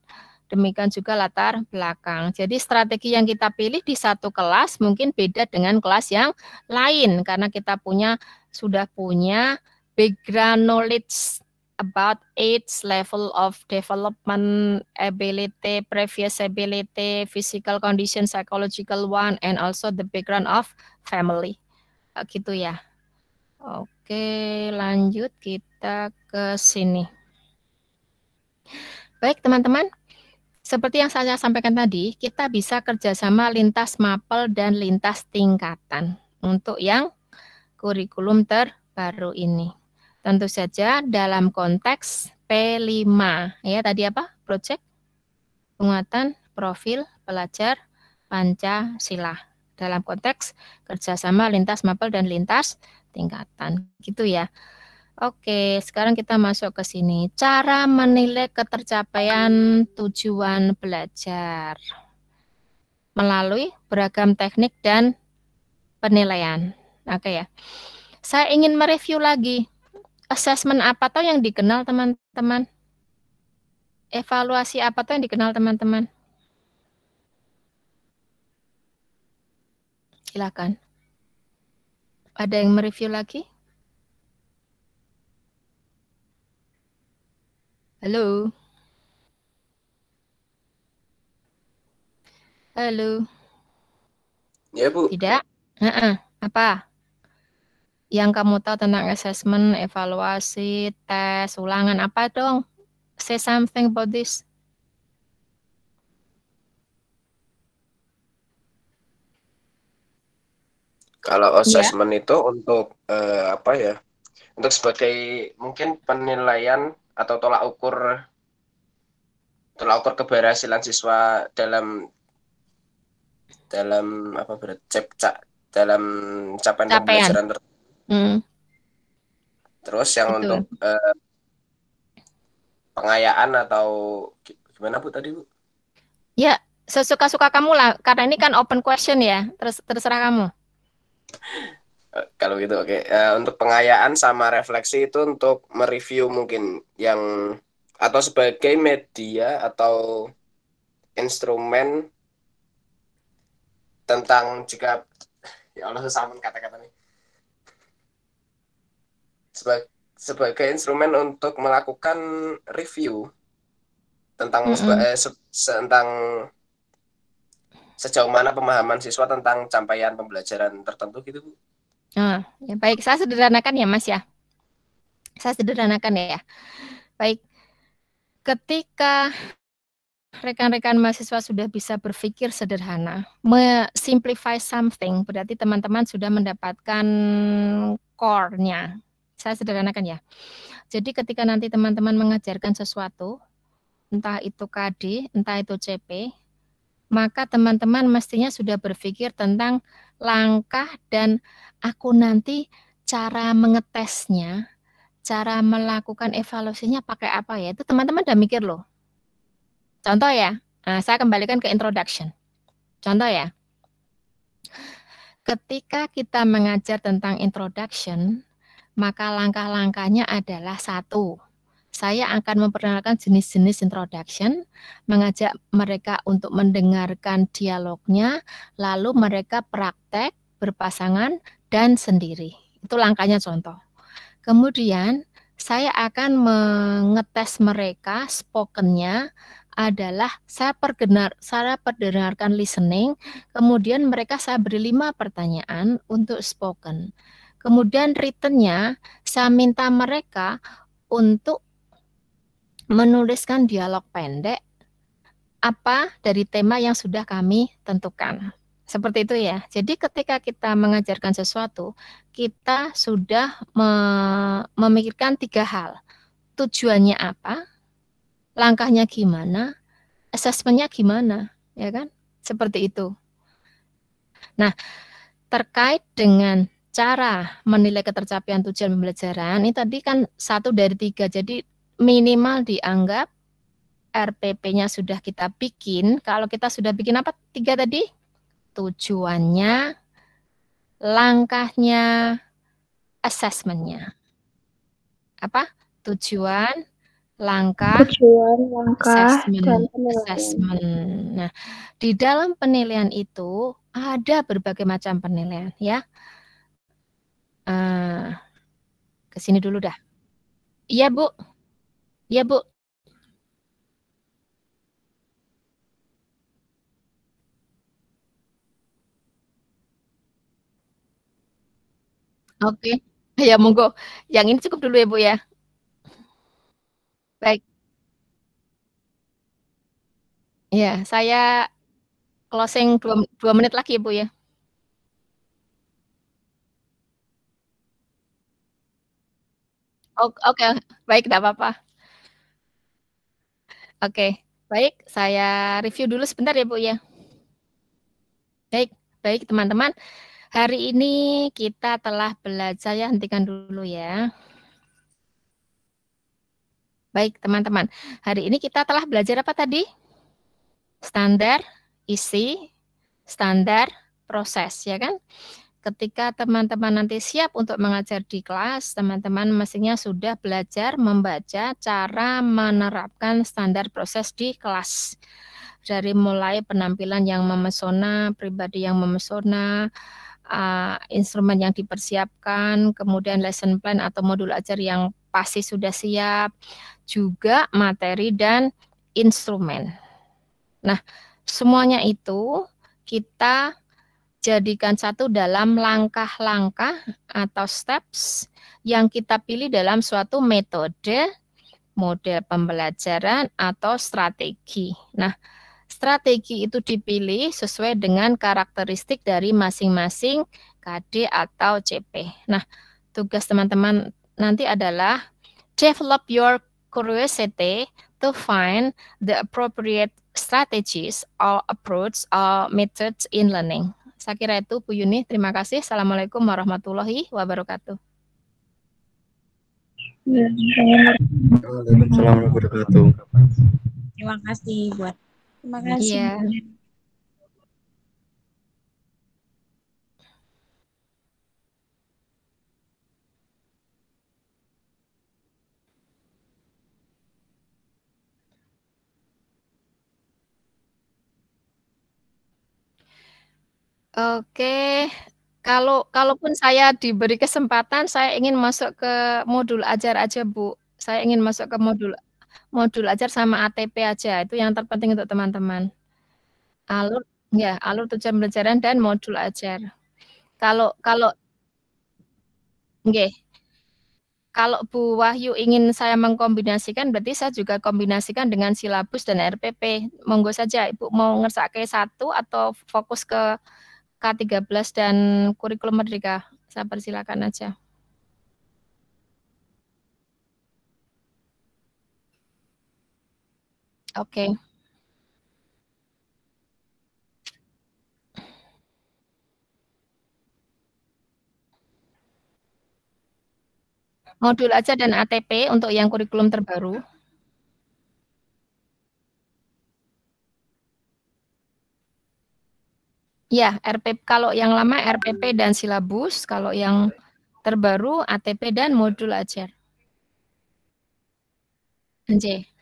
Demikian juga latar belakang. Jadi strategi yang kita pilih di satu kelas mungkin beda dengan kelas yang lain karena kita punya sudah punya background knowledge about age level of development, ability, previous ability, physical condition, psychological one, and also the background of family. Eh, gitu ya. Oke, lanjut kita ke sini. Baik, teman-teman. Seperti yang saya sampaikan tadi, kita bisa kerjasama lintas mapel dan lintas tingkatan untuk yang kurikulum terbaru ini. Tentu saja dalam konteks P5 ya tadi apa? Project penguatan profil pelajar Pancasila dalam konteks kerjasama lintas mapel dan lintas tingkatan gitu ya. Oke, sekarang kita masuk ke sini. Cara menilai ketercapaian tujuan belajar melalui beragam teknik dan penilaian. Oke ya. Saya ingin mereview lagi assessment apa tuh yang dikenal teman-teman? Evaluasi apa tuh yang dikenal teman-teman? Silakan. Ada yang mereview lagi? Halo. Halo. Ya, Bu. Tidak? Uh -uh. Apa? yang kamu tahu tentang assessment, evaluasi, tes, ulangan apa dong? Say something about this. Kalau ya. assessment yeah. itu untuk uh, apa ya? Untuk sebagai mungkin penilaian atau tolak ukur tolak ukur keberhasilan siswa dalam dalam apa berarti dalam capaian, capaian. pembelajaran tertentu Hmm. Terus yang Itu. untuk uh, pengayaan atau gimana Bu tadi Bu? Ya, sesuka-suka kamu lah karena ini kan open question ya. Terus terserah kamu. Eh, kalau gitu oke. Okay. Uh, eh, untuk pengayaan sama refleksi itu untuk mereview mungkin yang atau sebagai media atau instrumen tentang jika ya Allah sesamun kata-kata nih sebagai sebagai instrumen untuk melakukan review tentang mm -hmm. eh, se tentang sejauh mana pemahaman siswa tentang capaian pembelajaran tertentu gitu bu. nah ya baik, saya sederhanakan ya Mas ya. Saya sederhanakan ya. Baik. Ketika rekan-rekan mahasiswa sudah bisa berpikir sederhana, simplify something berarti teman-teman sudah mendapatkan core-nya saya sederhanakan ya. Jadi ketika nanti teman-teman mengajarkan sesuatu, entah itu KD, entah itu CP, maka teman-teman mestinya sudah berpikir tentang langkah dan aku nanti cara mengetesnya, cara melakukan evaluasinya pakai apa ya? Itu teman-teman udah mikir loh. Contoh ya, nah, saya kembalikan ke introduction. Contoh ya, ketika kita mengajar tentang introduction, maka langkah-langkahnya adalah satu. Saya akan memperkenalkan jenis-jenis introduction, mengajak mereka untuk mendengarkan dialognya, lalu mereka praktek berpasangan dan sendiri. Itu langkahnya contoh. Kemudian saya akan mengetes mereka spokennya adalah saya perkenar saya perdengarkan listening, kemudian mereka saya beri lima pertanyaan untuk spoken. Kemudian returnnya saya minta mereka untuk menuliskan dialog pendek apa dari tema yang sudah kami tentukan. Seperti itu ya. Jadi ketika kita mengajarkan sesuatu, kita sudah memikirkan tiga hal. Tujuannya apa? Langkahnya gimana? Asesmennya gimana? Ya kan? Seperti itu. Nah, terkait dengan cara menilai ketercapaian tujuan pembelajaran ini tadi kan satu dari tiga jadi minimal dianggap RPP-nya sudah kita bikin kalau kita sudah bikin apa tiga tadi tujuannya langkahnya assessmentnya apa tujuan langkah tujuan langkah assessment, dan assessment nah di dalam penilaian itu ada berbagai macam penilaian ya uh, ke sini dulu dah. Iya, Bu. Iya, Bu. Oke. [LAUGHS] Ya monggo. Yang ini cukup dulu ya, Bu, ya? Baik. Ya, saya closing dua 2 menit lagi ya, Bu, ya? Oke, okay. baik, tidak apa-apa. Oke, okay. baik, saya review dulu sebentar ya, Bu ya. Baik, baik teman-teman. Hari ini kita telah belajar ya, hentikan dulu ya. Baik, teman-teman. Hari ini kita telah belajar apa tadi? Standar, isi, standar, proses, ya kan? ketika teman-teman nanti siap untuk mengajar di kelas, teman-teman mestinya sudah belajar membaca cara menerapkan standar proses di kelas. Dari mulai penampilan yang memesona, pribadi yang memesona, instrumen yang dipersiapkan, kemudian lesson plan atau modul ajar yang pasti sudah siap, juga materi dan instrumen. Nah, semuanya itu kita jadikan satu dalam langkah-langkah atau steps yang kita pilih dalam suatu metode, model pembelajaran atau strategi. Nah, strategi itu dipilih sesuai dengan karakteristik dari masing-masing KD atau CP. Nah, tugas teman-teman nanti adalah develop your curiosity to find the appropriate strategies or approach or methods in learning. Saya kira itu Bu Yuni. Terima kasih. Assalamualaikum warahmatullahi wabarakatuh. Assalamualaikum warahmatullahi wabarakatuh. Terima kasih buat. Terima kasih. Yeah. Oke, kalau kalaupun saya diberi kesempatan, saya ingin masuk ke modul ajar aja, Bu. Saya ingin masuk ke modul modul ajar sama ATP aja. Itu yang terpenting untuk teman-teman. Alur ya, alur tujuan pelajaran dan modul ajar. Kalau kalau Oke. Kalau Bu Wahyu ingin saya mengkombinasikan, berarti saya juga kombinasikan dengan silabus dan RPP. Monggo saja Ibu mau ngersake satu atau fokus ke K13 dan kurikulum merdeka. Saya persilakan aja. Oke. Okay. Modul aja dan ATP untuk yang kurikulum terbaru. Ya, RPP kalau yang lama RPP hmm. dan silabus, kalau yang terbaru ATP dan modul ajar. Anjay.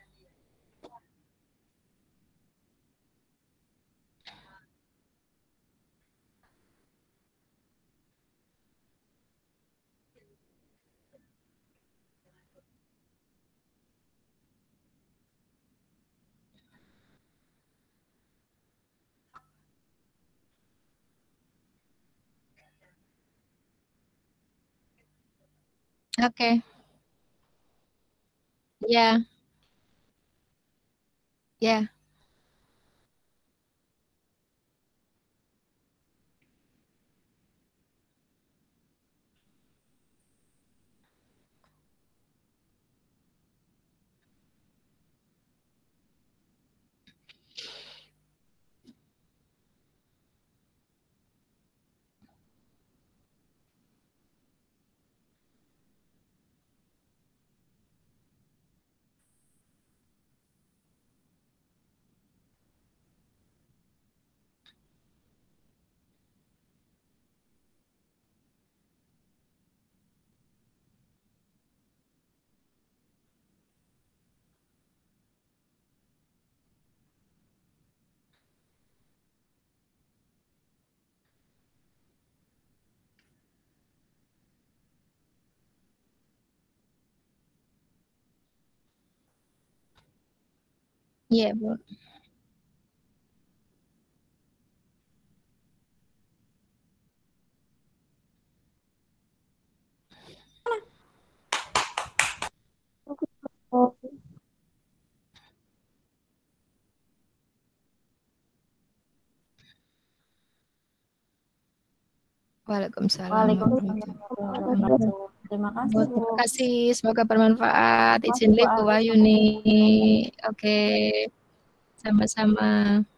Okay. Yeah. Yeah. Yeah, but Waalaikumsalam. Waalaikumsalam. Terima kasih. Terima kasih. Semoga bermanfaat. Izin Bu Wahyuni. Oke. Okay. Sama-sama.